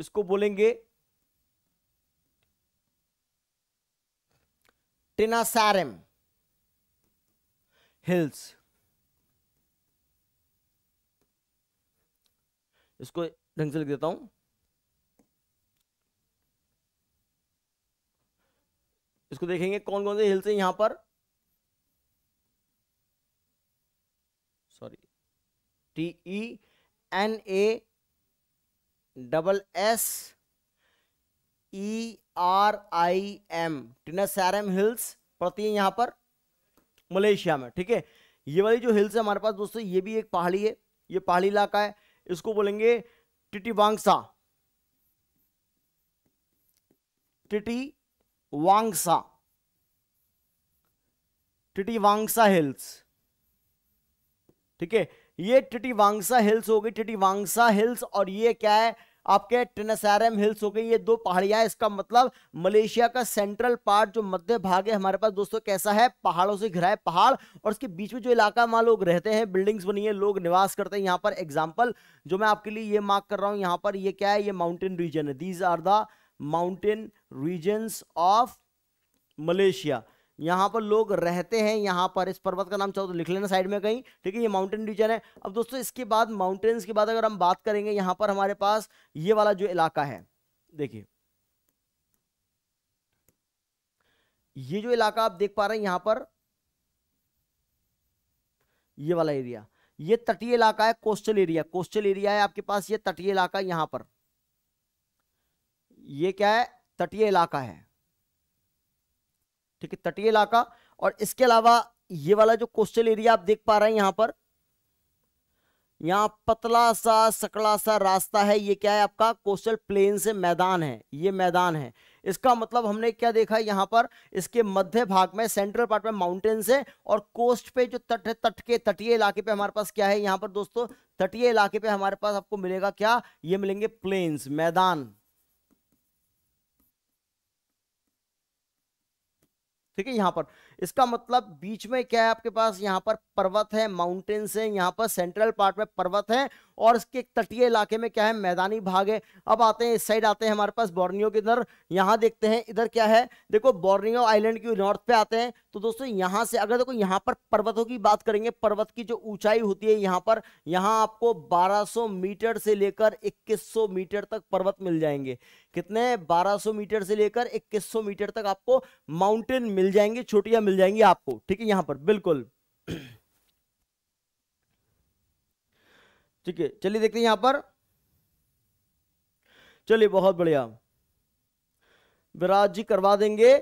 इसको बोलेंगे टिनासारेम हिल्स इसको ढंग से लिख देता हूं इसको देखेंगे कौन कौन से हिल्स हैं यहाँ पर sorry T E N A double S E R I M Tenasserim hills पड़ती है यहाँ पर मलेशिया में ठीक है ये वाली जो हिल्स है हमारे पास दोस्तों ये भी एक पहाड़ी है ये पहाड़ी इलाका है इसको बोलेंगे टिटिवांगसा टिटी Wangsa, टिटीवांगसा हिल्स ठीक है ये वांगसा हिल्स हो गई वांगसा हिल्स और ये क्या है आपके टेनासैरम हिल्स हो गई ये दो पहाड़ियां इसका मतलब मलेशिया का सेंट्रल पार्ट जो मध्य भाग है हमारे पास दोस्तों कैसा है पहाड़ों से घिरा है पहाड़ और उसके बीच में जो इलाका वहां लोग रहते हैं बिल्डिंग्स बनी है लोग निवास करते हैं यहाँ पर एग्जाम्पल जो मैं आपके लिए ये मार्क कर रहा हूँ यहाँ पर ये क्या है ये माउंटेन रीजन है these are the mountain regions of Malaysia यहाँ पर लोग रहते हैं यहाँ पर इस पर्वत का नाम चाहो तो लिख लेना साइड में कहीं ठीक है ये माउंटेन रीजन है अब दोस्तों इसके बाद माउंटेन्स के बाद अगर हम बात करेंगे यहाँ पर हमारे पास ये वाला जो इलाका है देखिए ये जो इलाका आप देख पा रहे हैं यहां पर ये वाला एरिया ये तटीय इलाका है कोस्टल एरिया कोस्टल एरिया है आपके पास ये तटीय इलाका यहां पर ये क्या है तटीय इलाका है ठीक है तटीय इलाका और इसके अलावा ये वाला जो कोस्टल एरिया आप देख पा रहे हैं यहां पर यहां पतला सा सकड़ा सा रास्ता है ये क्या है आपका कोस्टल प्लेन से मैदान है ये मैदान है इसका मतलब हमने क्या देखा यहां पर इसके मध्य भाग में सेंट्रल पार्ट में माउंटेन्स है और कोस्ट पे जो तट है तट के तटीय इलाके पे हमारे पास क्या है यहां पर दोस्तों तटीय इलाके पे हमारे पास आपको मिलेगा क्या ये मिलेंगे प्लेन्स मैदान ठीक है यहां पर इसका मतलब बीच में क्या है आपके पास यहाँ पर पर्वत है माउंटेन्स है यहाँ पर सेंट्रल पार्ट में पर्वत है और इसके तटीय इलाके में क्या है मैदानी भाग है अब आते हैं इस साइड आते हैं हमारे पास बॉर्नियो के इधर यहाँ देखते हैं इधर क्या है देखो बॉर्नियो आइलैंड की नॉर्थ पे आते हैं तो दोस्तों यहाँ से अगर देखो यहाँ पर पर्वतों की बात करेंगे पर्वत की जो ऊंचाई होती है यहाँ पर यहाँ आपको 1200 मीटर से लेकर 2100 मीटर तक पर्वत मिल जाएंगे कितने 1200 मीटर से लेकर 2100 मीटर तक आपको माउंटेन मिल जाएंगे छोटिया मिल जाएंगी आपको ठीक है यहां पर बिल्कुल ठीक है चलिए देखते हैं यहां पर चलिए बहुत बढ़िया विराज जी करवा देंगे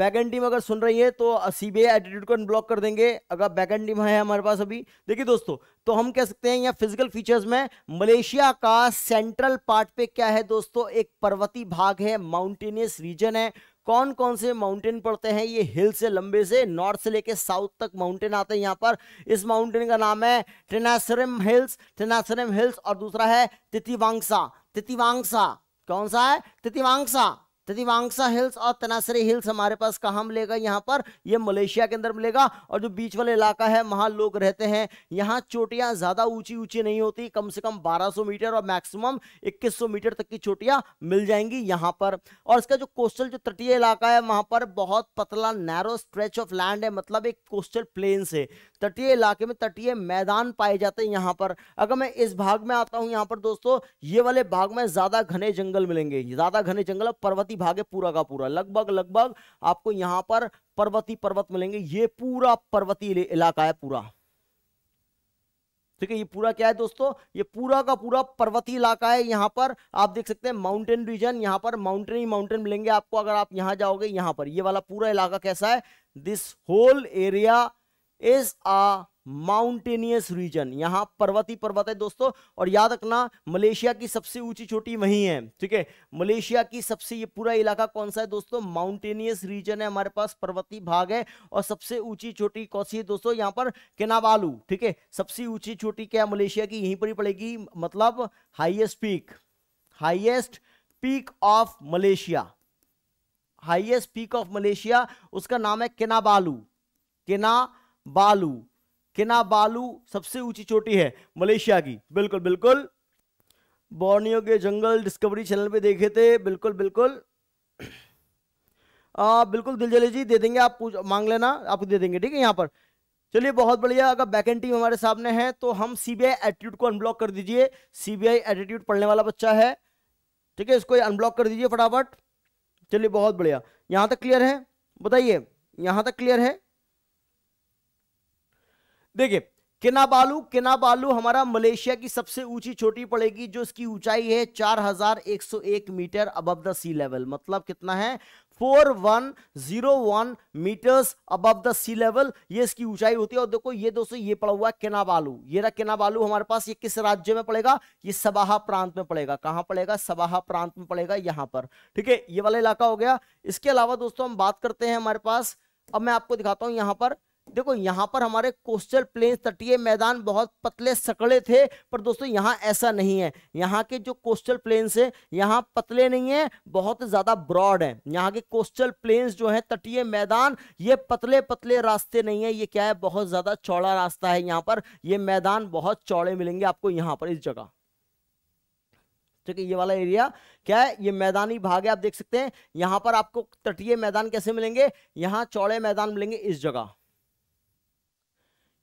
बैक एंड टीम अगर सुन रही है तो सीबीआई एटीट्यूड को अनब्लॉक कर देंगे अगर बैक एंड टीम है हमारे पास अभी देखिए दोस्तों तो हम कह सकते हैं यहाँ फिजिकल फीचर्स में मलेशिया का सेंट्रल पार्ट पे क्या है दोस्तों एक पर्वती भाग है माउंटेनियस रीजन है कौन कौन से माउंटेन पड़ते हैं ये हिल से लंबे से नॉर्थ से लेके साउथ तक माउंटेन आते हैं यहाँ पर इस माउंटेन का नाम है ट्रेनासरम हिल्स ट्रेनासरम हिल्स और दूसरा है तितिवांगसा तितिवांगसा कौन सा है तितिवांगसा तदिवांगसा हिल्स और तनासरी हिल्स हमारे पास कहाँ मिलेगा यहाँ पर ये मलेशिया के अंदर मिलेगा और जो बीच वाला इलाका है वहाँ लोग रहते हैं यहाँ चोटियाँ ज़्यादा ऊंची ऊंची नहीं होती कम से कम 1200 मीटर और मैक्सिमम 2100 मीटर तक की चोटियाँ मिल जाएंगी यहाँ पर और इसका जो कोस्टल जो तटीय इलाका है वहाँ पर बहुत पतला नैरो स्ट्रेच ऑफ लैंड है मतलब एक कोस्टल प्लेन से तटीय इलाके में तटीय मैदान पाए जाते हैं यहाँ पर अगर मैं इस भाग में आता हूँ यहाँ पर दोस्तों ये वाले भाग में ज़्यादा घने जंगल मिलेंगे ज़्यादा घने जंगल और पर्वतीय पर्वती भाग है पूरा का पूरा लगभग लगभग आपको यहां पर पर्वती पर्वत मिलेंगे ये पूरा पर्वती इलाका है पूरा ठीक है ये पूरा क्या है दोस्तों ये पूरा का पूरा पर्वतीय इलाका है यहाँ पर आप देख सकते हैं माउंटेन रीजन यहाँ पर माउंटेन ही माउंटेन मिलेंगे आपको अगर आप यहाँ जाओगे यहाँ पर ये वाला पूरा इलाका कैसा है this whole area is a mountainous region यहां पर्वत ही पर्वत है दोस्तों और याद रखना मलेशिया की सबसे ऊंची चोटी वही है ठीक है मलेशिया की सबसे ये पूरा इलाका कौन सा है दोस्तों माउंटेनियस रीजन है हमारे पास पर्वती भाग है और सबसे ऊंची चोटी कौन सी है दोस्तों यहां पर केनावालू ठीक है सबसे ऊंची चोटी क्या मलेशिया की यहीं पर ही पड़ेगी मतलब highest peak highest peak of Malaysia highest peak of Malaysia उसका नाम है केनाबालू केना बालू बालू सबसे ऊंची चोटी है मलेशिया की बिल्कुल बिल्कुल बोर्नियो के जंगल डिस्कवरी चैनल पे देखे थे बिल्कुल बिल्कुल आ, बिल्कुल दिलजले जी दे देंगे आप पूछ मांग लेना आपको दे देंगे ठीक है यहाँ पर चलिए बहुत बढ़िया अगर बैक एंड टीम हमारे सामने है तो हम सीबीआई एटीट्यूड को अनब्लॉक कर दीजिए सीबीआई एटीट्यूड पढ़ने वाला बच्चा है ठीक है इसको अनब्लॉक कर दीजिए फटाफट चलिए बहुत बढ़िया यहाँ तक क्लियर है बताइए यहाँ तक क्लियर है देखिए किनाबालू किनाबालू हमारा मलेशिया की सबसे ऊंची छोटी पड़ेगी जो इसकी ऊंचाई है 4101 meter above the sea level मतलब कितना है 4101 meters above the sea level ये इसकी ऊंचाई होती है और देखो ये दोस्तों ये पड़ा हुआ है किनाबालू ये रहा किनाबालू हमारे पास ये किस राज्य में पड़ेगा ये सबाहा प्रांत में पड़ेगा कहां पड़ेगा सबाहा प्रांत में पड़ेगा यहां पर ठीक है ये वाला इलाका हो गया इसके अलावा दोस्तों हम बात करते हैं हमारे पास अब मैं आपको दिखाता हूं यहां पर देखो यहाँ पर हमारे कोस्टल प्लेन तटीय मैदान बहुत पतले सकड़े थे पर दोस्तों यहाँ ऐसा नहीं है यहाँ के जो कोस्टल प्लेन्स हैं यहाँ पतले नहीं है बहुत ज़्यादा ब्रॉड है यहाँ के कोस्टल प्लेन्स जो है तटीय मैदान ये पतले पतले रास्ते नहीं है ये क्या है बहुत ज़्यादा चौड़ा रास्ता है यहाँ पर ये मैदान बहुत चौड़े मिलेंगे आपको यहाँ पर इस जगह ठीक है ये वाला एरिया क्या है ये मैदानी भाग है आप देख सकते हैं यहाँ पर आपको तटीय मैदान कैसे मिलेंगे यहाँ चौड़े मैदान मिलेंगे इस जगह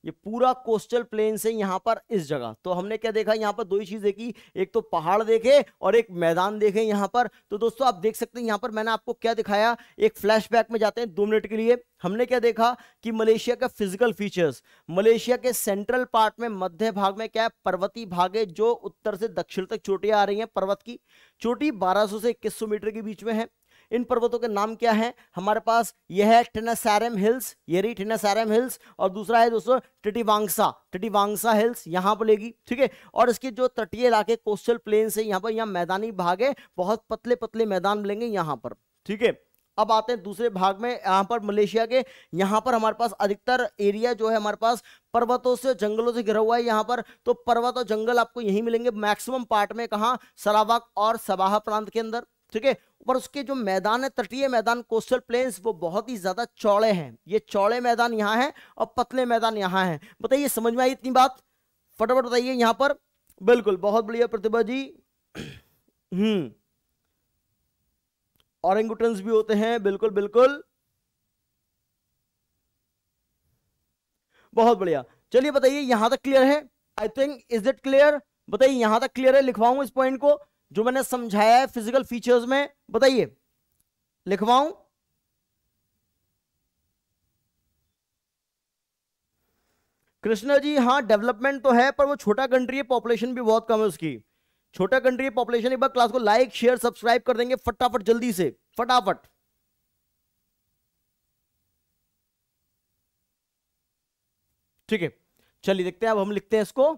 ये पूरा कोस्टल प्लेन से यहाँ पर इस जगह तो हमने क्या देखा यहां पर दो ही चीज देखी एक तो पहाड़ देखे और एक मैदान देखे यहां पर तो दोस्तों आप देख सकते हैं यहां पर मैंने आपको क्या दिखाया एक फ्लैशबैक में जाते हैं दो मिनट के लिए हमने क्या देखा कि मलेशिया का फिजिकल फीचर्स मलेशिया के सेंट्रल पार्ट में मध्य भाग में क्या है पर्वतीय भागे जो उत्तर से दक्षिण तक चोटियां आ रही हैं पर्वत की चोटी 1200 से इक्कीस मीटर के बीच में है इन पर्वतों के नाम क्या हैं हमारे पास यह है टेनासैरम हिल्स ये रही हिल्स और दूसरा है दोस्तों टिटीवांगसा टिटीवांगसा हिल्स यहाँ पर लेगी ठीक है और इसके जो तटीय इलाके कोस्टल प्लेन से यहाँ पर यहाँ मैदानी भाग है बहुत पतले पतले मैदान मिलेंगे यहाँ पर ठीक है अब आते हैं दूसरे भाग में यहाँ पर मलेशिया के यहाँ पर हमारे पास अधिकतर एरिया जो है हमारे पास पर्वतों से जंगलों से घिरा हुआ है यहाँ पर तो पर्वत और जंगल आपको यहीं मिलेंगे मैक्सिमम पार्ट में कहा सरावाक और सबाहा प्रांत के अंदर ठीक है और उसके जो मैदान है तटीय मैदान कोस्टल प्लेन्स वो बहुत ही ज्यादा चौड़े हैं ये चौड़े मैदान यहाँ है और पतले मैदान यहाँ है बताइए समझ में आई इतनी बात फटाफट बताइए यहाँ पर बिल्कुल बहुत बढ़िया प्रतिभा जी *clears throat* हम्म औरंगुटन्स भी होते हैं बिल्कुल बिल्कुल बहुत बढ़िया चलिए बताइए यहां तक क्लियर है I think is it clear बताइए यहां तक क्लियर है लिखवाऊंगा इस पॉइंट को जो मैंने समझाया है फिजिकल फीचर्स में बताइए लिखवाऊं कृष्णा जी हाँ डेवलपमेंट तो है पर वो छोटा कंट्री है पॉपुलेशन भी बहुत कम है उसकी छोटा कंट्री है पॉपुलेशन एक बार क्लास को लाइक शेयर सब्सक्राइब कर देंगे फटाफट जल्दी से फटाफट ठीक है चलिए देखते हैं अब हम लिखते हैं इसको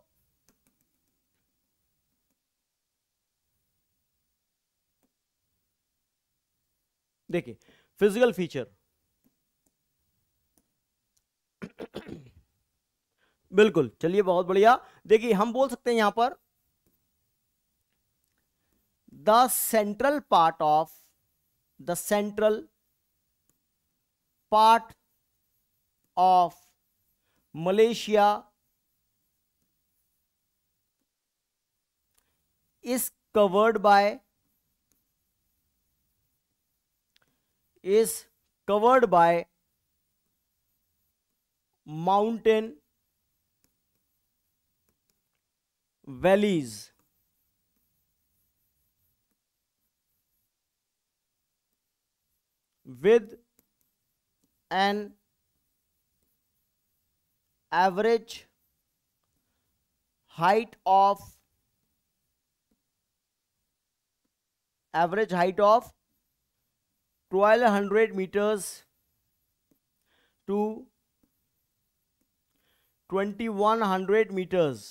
देखिए फिजिकल फीचर *coughs* बिल्कुल चलिए बहुत बढ़िया देखिए हम बोल सकते हैं यहां पर the central part of the central part of Malaysia is covered by is covered by mountain valleys with an average height of average height of twelve hundred meters to twenty one hundred meters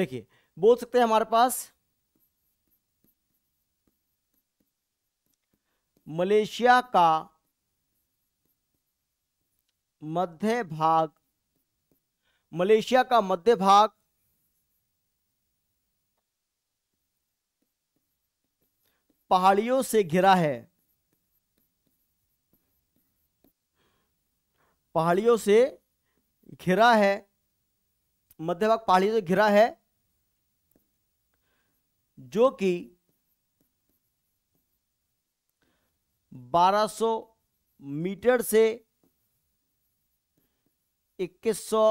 देखिए बोल सकते हैं हमारे पास Malaysia का मध्य भाग Malaysia का मध्य भाग पहाड़ियों से घिरा है पहाड़ियों से घिरा है मध्य भाग पहाड़ियों से घिरा है जो कि 1200 मीटर से 2100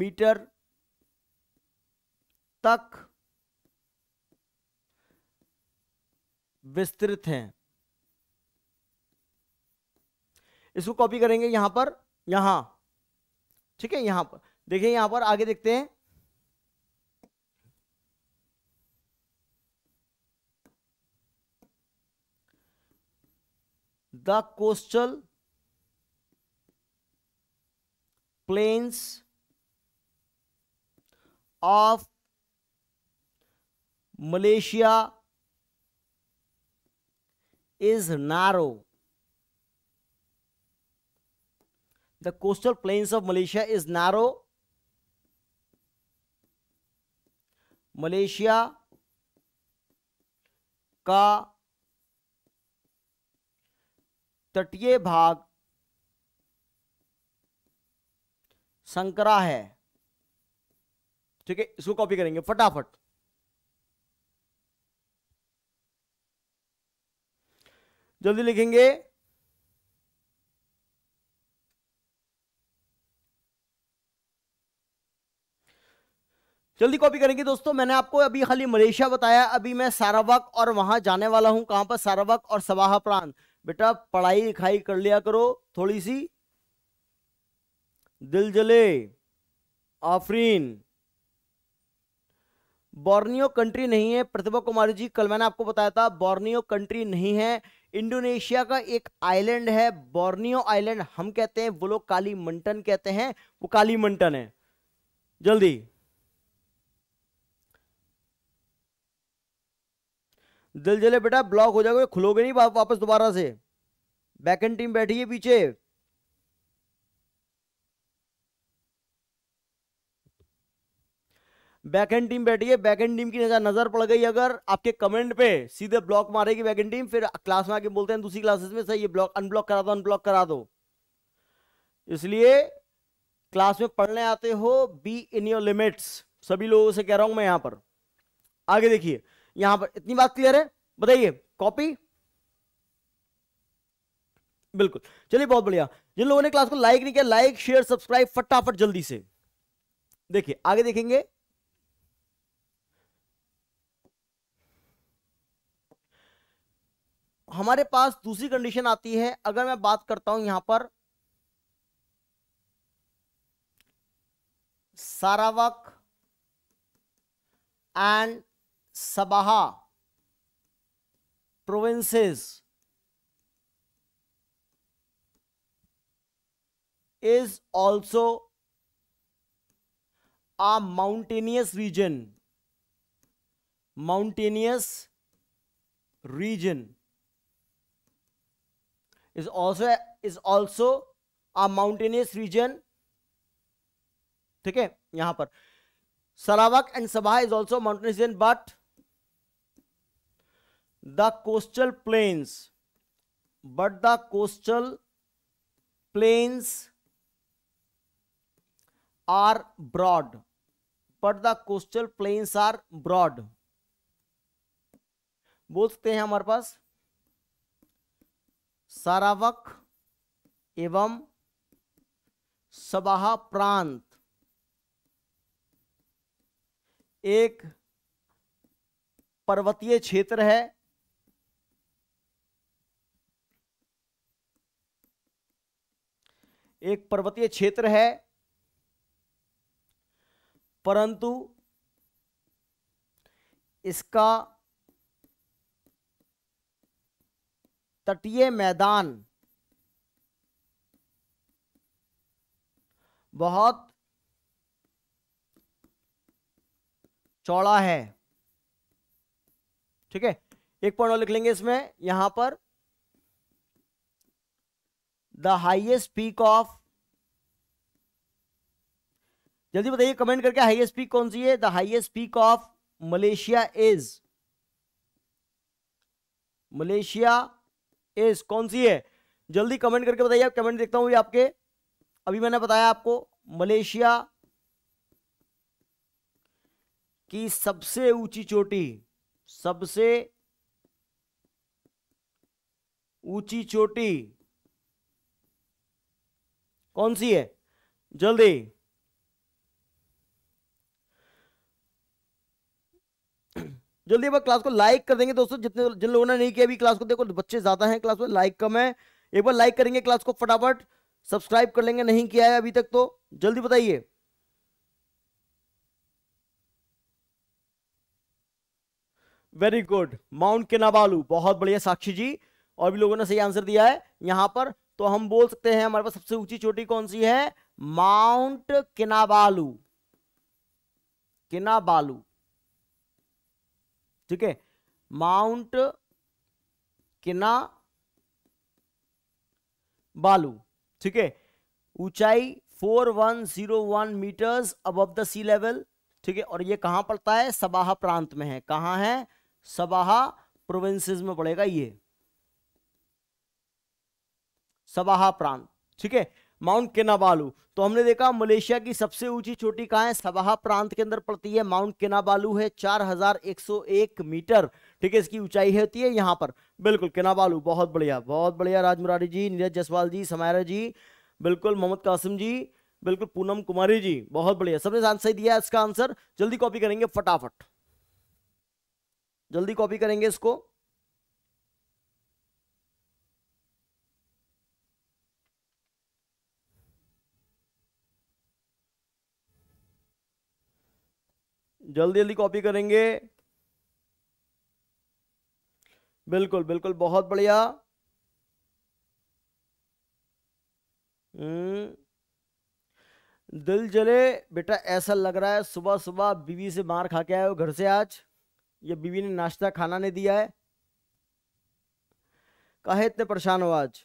मीटर तक विस्तृत हैं इसको कॉपी करेंगे यहां पर यहां ठीक है यहां पर देखिए यहां पर आगे देखते हैं the coastal plains of Malaysia is narrow. The coastal plains of Malaysia is narrow. Malaysia का तटीय भाग संकरा है ठीक है इसको कॉपी करेंगे फटाफट जल्दी लिखेंगे जल्दी कॉपी करेंगे दोस्तों मैंने आपको अभी खाली मलेशिया बताया अभी मैं सारावक और वहां जाने वाला हूं कहां पर सारावक और सवाहा प्रांत बेटा पढ़ाई लिखाई कर लिया करो थोड़ी सी दिल जले आफरीन बोर्नियो कंट्री नहीं है प्रतिभा कुमारी जी कल मैंने आपको बताया था बोर्नियो कंट्री नहीं है इंडोनेशिया का एक आइलैंड है बोर्नियो आइलैंड हम कहते हैं वो लोग काली मंटन कहते हैं वो काली मंटन है जल्दी जल जले बेटा ब्लॉक हो जाएगा खुलोगे नहीं वापस दोबारा से एंड टीम बैठी है पीछे बैकहेंड टीम बैठी है बैकहेंड टीम की नजर नजर पड़ गई अगर आपके कमेंट पे सीधे ब्लॉक मारेगी बैकहेंड टीम फिर क्लास में आके बोलते हैं दूसरी क्लासेस में सही ये ब्लॉक अनब्लॉक करा दो अनब्लॉक करा दो इसलिए क्लास में पढ़ने आते हो बी इन योर लिमिट्स सभी लोगों से कह रहा हूं मैं यहां पर आगे देखिए यहां पर इतनी बात क्लियर है बताइए कॉपी बिल्कुल चलिए बहुत बढ़िया जिन लोगों ने क्लास को लाइक नहीं किया लाइक शेयर सब्सक्राइब फटाफट जल्दी से देखिए आगे देखेंगे हमारे पास दूसरी कंडीशन आती है अगर मैं बात करता हूं यहां पर Sarawak and Sabah provinces is also a mountainous region mountainous region is also is also a mountainous region ठीक है यहां पर Sarawak and Sabah is also mountainous region but the coastal plains but the coastal plains are broad but the coastal plains are broad बोल सकते हैं हमारे पास सारावक एवं सबाहा प्रांत एक पर्वतीय क्षेत्र है एक पर्वतीय क्षेत्र है परंतु इसका तटीय मैदान बहुत चौड़ा है ठीक है एक पॉइंट और लिख लेंगे इसमें यहां पर द हाइएस्ट पीक ऑफ जल्दी बताइए कमेंट करके हाईएस्ट पीक कौन सी है the highest peak of Malaysia is Malaysia is कौन सी है जल्दी कमेंट करके बताइए कमेंट देखता हूं आपके अभी मैंने बताया आपको मलेशिया की सबसे ऊंची चोटी सबसे ऊंची चोटी कौन सी है जल्दी जल्दी एक क्लास को लाइक कर देंगे दोस्तों जितने जिन लोगों ने नहीं किया अभी क्लास को देखो बच्चे ज़्यादा हैं क्लास में लाइक कम है एक बार लाइक करेंगे क्लास को फटाफट सब्सक्राइब कर लेंगे नहीं किया है अभी तक तो जल्दी बताइए वेरी गुड माउंट केनाबालू बहुत बढ़िया साक्षी जी और भी लोगों ने सही आंसर दिया है यहां पर तो हम बोल सकते हैं हमारे पास सबसे ऊंची चोटी कौन सी है माउंट किनाबालू किनाबालू ठीक है माउंट किना बालू ठीक है ऊंचाई 4101 meters above the sea level ठीक है और ये कहां पड़ता है सबाहा प्रांत में है कहां है सबाहा प्रोविंसेस में पड़ेगा ये सबाहा प्रांत ठीक है माउंट केनाबालू तो हमने देखा मलेशिया की सबसे ऊंची चोटी कहाँ है सबाहा प्रांत के अंदर पड़ती है माउंट केनाबालू है 4101 मीटर ठीक है इसकी ऊंचाई होती है यहाँ पर बिल्कुल केनाबालू बहुत बढ़िया बहुत बढ़िया राज मुरारी जी नीरज जसवाल जी समायरा जी बिल्कुल मोहम्मद कासिम जी बिल्कुल पूनम कुमारी जी बहुत बढ़िया सबने आंसर दिया इसका आंसर जल्दी कॉपी करेंगे फटाफट जल्दी कॉपी करेंगे इसको जल्दी जल्दी कॉपी करेंगे बिल्कुल बिल्कुल बहुत बढ़िया हम्म। दिल जले बेटा ऐसा लग रहा है सुबह सुबह बीवी से मार खा के आए हो घर से आज या बीवी ने नाश्ता खाना नहीं दिया है कहे इतने परेशान हो आज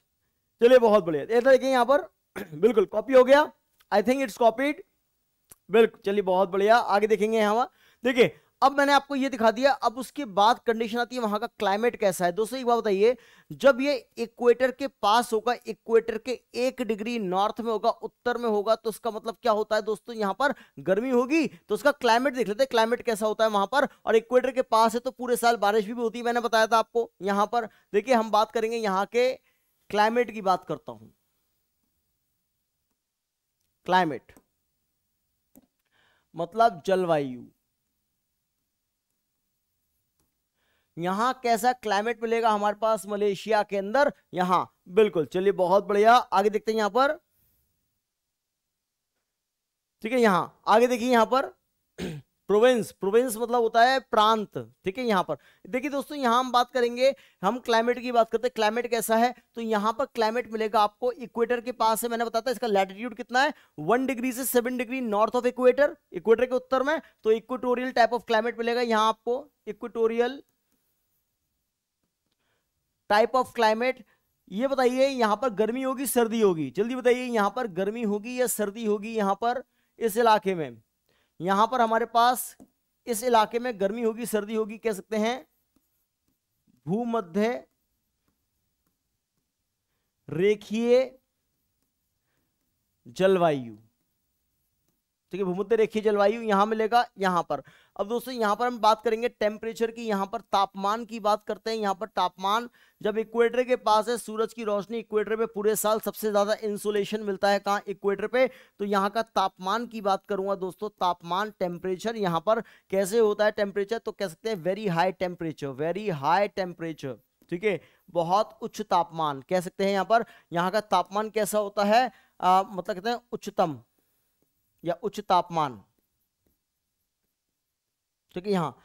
चलिए बहुत बढ़िया देखिए यहां पर *clears throat* बिल्कुल कॉपी हो गया आई थिंक इट्स कॉपीड बिल्कुल चलिए बहुत बढ़िया आगे देखेंगे हम देखिए अब मैंने आपको ये दिखा दिया अब उसके बाद कंडीशन आती है वहां का क्लाइमेट कैसा है दोस्तों एक बात बताइए जब ये इक्वेटर के पास होगा इक्वेटर के एक डिग्री नॉर्थ में होगा उत्तर में होगा तो उसका मतलब क्या होता है दोस्तों यहाँ पर गर्मी होगी तो उसका क्लाइमेट देख लेते हैं क्लाइमेट कैसा होता है वहां पर और इक्वेटर के पास है तो पूरे साल बारिश भी, भी होती है मैंने बताया था आपको यहाँ पर देखिए हम बात करेंगे यहाँ के क्लाइमेट की बात करता हूँ क्लाइमेट मतलब जलवायु यहां कैसा क्लाइमेट मिलेगा हमारे पास मलेशिया के अंदर यहां बिल्कुल चलिए बहुत बढ़िया आगे देखते हैं यहां पर ठीक है यहां आगे देखिए यहां पर प्रोवेंस प्रोवेंस मतलब होता है प्रांत ठीक है यहाँ पर देखिए दोस्तों यहाँ हम बात करेंगे हम क्लाइमेट की बात करते हैं क्लाइमेट कैसा है तो यहाँ पर क्लाइमेट मिलेगा आपको इक्वेटर के पास है मैंने बताया था इसका लैटिट्यूड कितना है वन डिग्री से seven degree north of equator equator के उत्तर में तो इक्वेटोरियल टाइप ऑफ क्लाइमेट मिलेगा यहाँ आपको इक्वेटोरियल टाइप ऑफ क्लाइमेट ये बताइए यहाँ पर गर्मी होगी सर्दी होगी जल्दी बताइए यहाँ पर गर्मी होगी या सर्दी होगी यहाँ पर इस इलाके में यहां पर हमारे पास इस इलाके में गर्मी होगी सर्दी होगी कह सकते हैं भूमध्य रेखीय जलवायु ठीक है भूमध्य रेखीय जलवायु यहां मिलेगा यहां पर अब दोस्तों यहाँ पर हम बात करेंगे टेम्परेचर की यहाँ पर तापमान की बात करते हैं यहाँ पर तापमान जब इक्वेटर के पास है सूरज की रोशनी इक्वेटर पे पूरे साल सबसे ज्यादा इंसुलेशन मिलता है कहाँ इक्वेटर पे तो यहाँ का तापमान की बात करूंगा दोस्तों तापमान टेम्परेचर यहाँ पर कैसे होता है टेम्परेचर तो कह सकते हैं very high temperature very high temperature ठीक है बहुत उच्च तापमान कह सकते हैं यहाँ पर यहाँ का तापमान कैसा होता है आ, मतलब कहते हैं उच्चतम या उच्च तापमान है यहाँ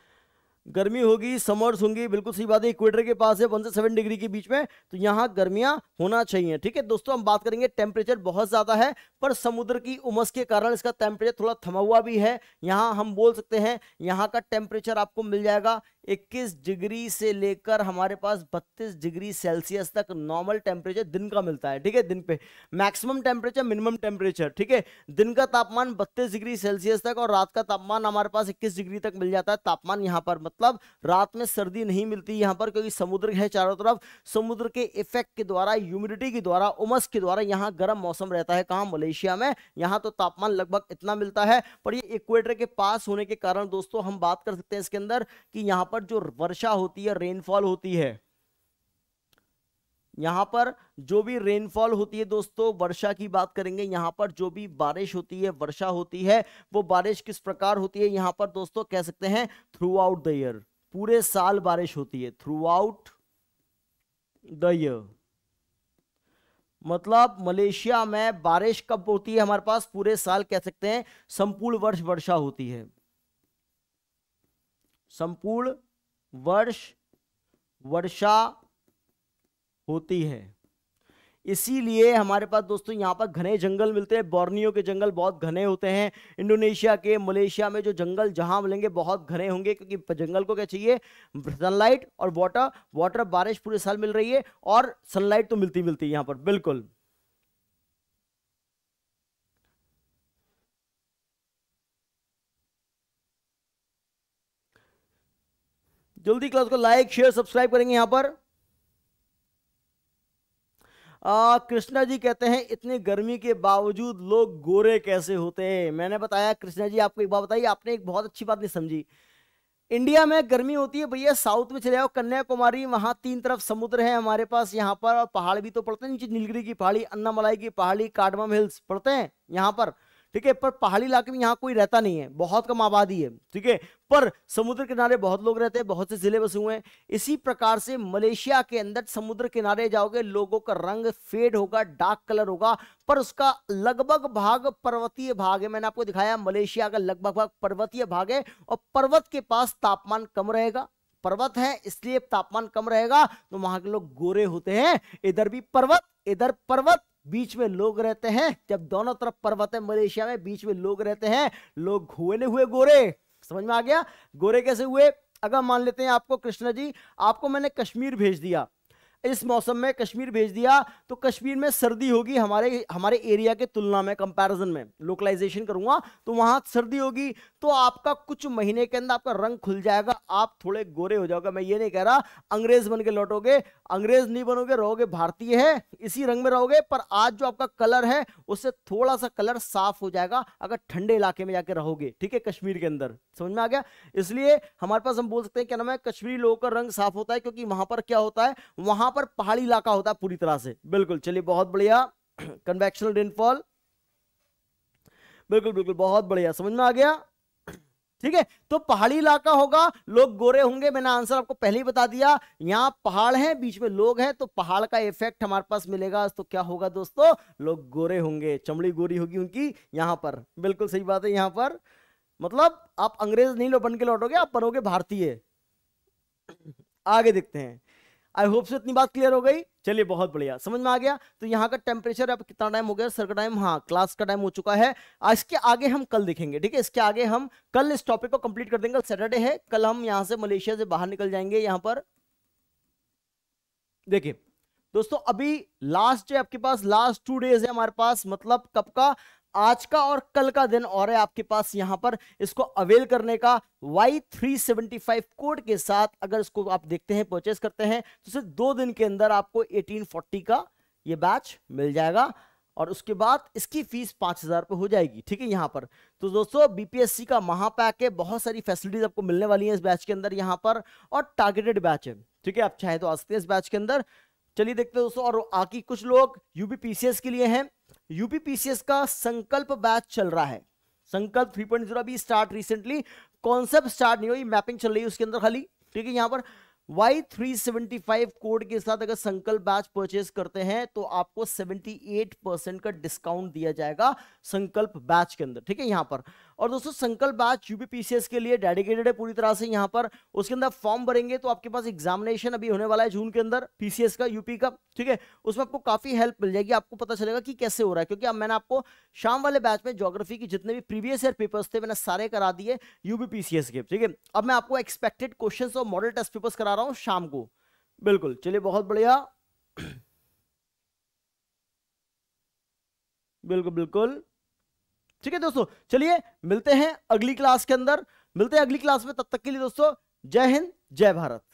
गर्मी होगी समर्स होंगी बिल्कुल सही बात है इक्वेटर के पास है वन से सेवन डिग्री के बीच में तो यहाँ गर्मियाँ होना चाहिए ठीक है दोस्तों हम बात करेंगे टेम्परेचर बहुत ज़्यादा है पर समुद्र की उमस के कारण इसका टेम्परेचर थोड़ा थमा हुआ भी है यहाँ हम बोल सकते हैं यहाँ का टेम्परेचर आपको मिल जाएगा 21 डिग्री से लेकर हमारे पास 32 डिग्री सेल्सियस तक नॉर्मल टेम्परेचर दिन का मिलता है ठीक है दिन पे मैक्सिमम टेम्परेचर मिनिमम टेम्परेचर ठीक है दिन का तापमान 32 डिग्री सेल्सियस तक और रात का तापमान हमारे पास 21 डिग्री तक मिल जाता है तापमान यहाँ पर मतलब रात में सर्दी नहीं मिलती यहाँ पर क्योंकि समुद्र है चारों तरफ समुद्र के इफेक्ट के द्वारा ह्यूमिडिटी के द्वारा उमस के द्वारा यहाँ गर्म मौसम रहता है कहाँ मलेशिया में यहाँ तो तापमान लगभग इतना मिलता है पर ये इक्वेटर के पास होने के कारण दोस्तों हम बात कर सकते हैं इसके अंदर कि यहाँ पर जो वर्षा होती है रेनफॉल होती है यहाँ पर जो भी रेनफॉल होती है दोस्तों वर्षा की बात करेंगे यहाँ पर जो भी बारिश होती है वर्षा होती है वो बारिश किस प्रकार होती है यहाँ पर दोस्तों कह सकते हैं थ्रू आउट द ईयर पूरे साल बारिश होती है थ्रू आउट द ईयर मतलब मलेशिया में बारिश कब होती है हमारे पास पूरे साल कह सकते हैं संपूर्ण वर्ष वर्षा होती है संपूर्ण वर्ष वर्षा होती है इसीलिए हमारे पास दोस्तों यहाँ पर घने जंगल मिलते हैं बॉर्नियो के जंगल बहुत घने होते हैं इंडोनेशिया के मलेशिया में जो जंगल जहाँ मिलेंगे बहुत घने होंगे क्योंकि जंगल को क्या चाहिए सनलाइट और वाटर वाटर बारिश पूरे साल मिल रही है और सनलाइट तो मिलती मिलती है यहाँ पर बिल्कुल जल्दी क्लास को लाइक शेयर सब्सक्राइब करेंगे यहां पर कृष्णा जी कहते हैं इतनी गर्मी के बावजूद लोग गोरे कैसे होते हैं मैंने बताया कृष्णा जी आपको एक बात बताई आपने एक बहुत अच्छी बात नहीं समझी इंडिया में गर्मी होती है भैया साउथ में चले जाओ कन्याकुमारी वहाँ तीन तरफ समुद्र है हमारे पास यहाँ पर और पहाड़ भी तो पड़ते हैं नीचे नीलगिरी की पहाड़ी अन्नामलाई की पहाड़ी काडम हिल्स पड़ते हैं यहाँ पर ठीक है पर पहाड़ी इलाके में यहाँ कोई रहता नहीं है बहुत कम आबादी है ठीक है पर समुद्र किनारे बहुत लोग रहते हैं बहुत से जिले बसे हुए हैं इसी प्रकार से मलेशिया के अंदर समुद्र किनारे जाओगे लोगों का रंग फेड होगा डार्क कलर होगा पर उसका लगभग भाग पर्वतीय भाग है मैंने आपको दिखाया मलेशिया का लगभग भाग पर्वतीय भाग है और पर्वत के पास तापमान कम रहेगा पर्वत है इसलिए तापमान कम रहेगा तो वहां के लोग गोरे होते हैं इधर भी पर्वत इधर पर्वत बीच में लोग रहते हैं जब दोनों तरफ पर्वत है मलेशिया में बीच में लोग रहते हैं लोग हुए हुए गोरे समझ में आ गया गोरे कैसे हुए अगर मान लेते हैं आपको कृष्ण जी आपको मैंने कश्मीर भेज दिया इस मौसम में कश्मीर भेज दिया तो कश्मीर में सर्दी होगी हमारे हमारे एरिया के तुलना में कंपैरिजन में लोकलाइजेशन करूंगा तो वहां सर्दी होगी तो आपका कुछ महीने के अंदर आपका रंग खुल जाएगा आप थोड़े गोरे हो जाओगे मैं ये नहीं कह रहा अंग्रेज बन के लौटोगे अंग्रेज नहीं बनोगे रहोगे भारतीय है इसी रंग में रहोगे पर आज जो आपका कलर है उससे थोड़ा सा कलर साफ हो जाएगा अगर ठंडे इलाके में जाके रहोगे ठीक है कश्मीर के अंदर समझ में आ गया इसलिए हमारे पास हम बोल सकते हैं क्या नाम है कश्मीरी लोगों का रंग साफ होता है क्योंकि वहां पर क्या होता है वहां पर पहाड़ी इलाका होता है पूरी तरह से बिल्कुल चलिए बहुत बढ़िया कन्वेक्शनल *clears throat* रेनफॉल बिल्कुल बिल्कुल बहुत बढ़िया समझ में आ गया *clears throat* ठीक है तो पहाड़ी इलाका होगा लोग गोरे होंगे मैंने आंसर आपको पहले ही बता दिया यहाँ पहाड़ है बीच में लोग हैं तो पहाड़ का इफेक्ट हमारे पास मिलेगा तो क्या होगा दोस्तों लोग गोरे होंगे चमड़ी गोरी होगी उनकी यहाँ पर बिल्कुल सही बात है यहाँ पर मतलब आप अंग्रेज नहीं लो बन के लौटोगे आप बनोगे भारतीय *clears throat* आगे देखते हैं आई होप सो इतनी बात क्लियर हो गई चलिए बहुत बढ़िया समझ में आ गया तो यहाँ का टेम्परेचर अब कितना टाइम हो गया सर का टाइम हाँ क्लास का टाइम हो चुका है इसके आगे हम कल देखेंगे ठीक है इसके आगे हम कल इस टॉपिक को कंप्लीट कर देंगे सैटरडे है कल हम यहाँ से मलेशिया से बाहर निकल जाएंगे यहाँ पर देखिए दोस्तों अभी लास्ट है आपके पास लास्ट टू डेज है हमारे पास मतलब कब का आज का और कल का दिन और है आपके पास यहां पर इसको अवेल करने का Y three seventy five code के साथ अगर इसको आप देखते हैं परचेस करते हैं तो सिर्फ दो दिन के अंदर आपको एटीन फोर्टी का ये बैच मिल जाएगा और उसके बाद इसकी फीस पांच हज़ार रुपये हो जाएगी ठीक है यहां पर तो दोस्तों बीपीएससी का महापैक है बहुत सारी फैसिलिटीज़ आपको मिलने वाली है इस बैच के अंदर यहां पर और टारगेटेड बैच है ठीक है आप चाहे तो आ सकते हैं इस बैच के अंदर चलिए देखते हैं दोस्तों और आकी कुछ लोग यूपीपीसीएस के लिए हैं यूपीपीसीएस का संकल्प बैच चल रहा है संकल्प 3.0 अभी स्टार्ट रिसेंटली कॉन्सेप्ट स्टार्ट नहीं हुई मैपिंग चल रही है उसके अंदर खाली ठीक है यहाँ पर Y375 कोड के साथ अगर संकल्प बैच परचेज करते हैं तो आपको 78 परसेंट का डिस्काउंट दिया जाएगा संकल्प बैच के अंदर ठीक है यहां पर और दोस्तों संकल्प आज यूपीपीसीएस के लिए डेडिकेटेड है पूरी तरह से यहाँ पर उसके अंदर फॉर्म भरेंगे तो आपके पास एग्जामिनेशन अभी होने वाला है जून के अंदर पीसीएस का यूपी का ठीक है उसमें आपको काफी हेल्प मिल जाएगी आपको पता चलेगा कि कैसे हो रहा है क्योंकि अब मैंने आपको शाम वाले बैच में जोग्राफी के जितने भी प्रीवियस ईयर पेपर्स थे मैंने सारे करा दिए यूपीपीसीएस के ठीक है अब मैं आपको एक्सपेक्टेड क्वेश्चन और मॉडल टेस्ट पेपर्स करा रहा हूँ शाम को बिल्कुल चलिए बहुत बढ़िया *coughs* बिल्कुल बिल्कुल ठीक है दोस्तों चलिए मिलते हैं अगली क्लास के अंदर मिलते हैं अगली क्लास में तब तक के लिए दोस्तों जय हिंद जय भारत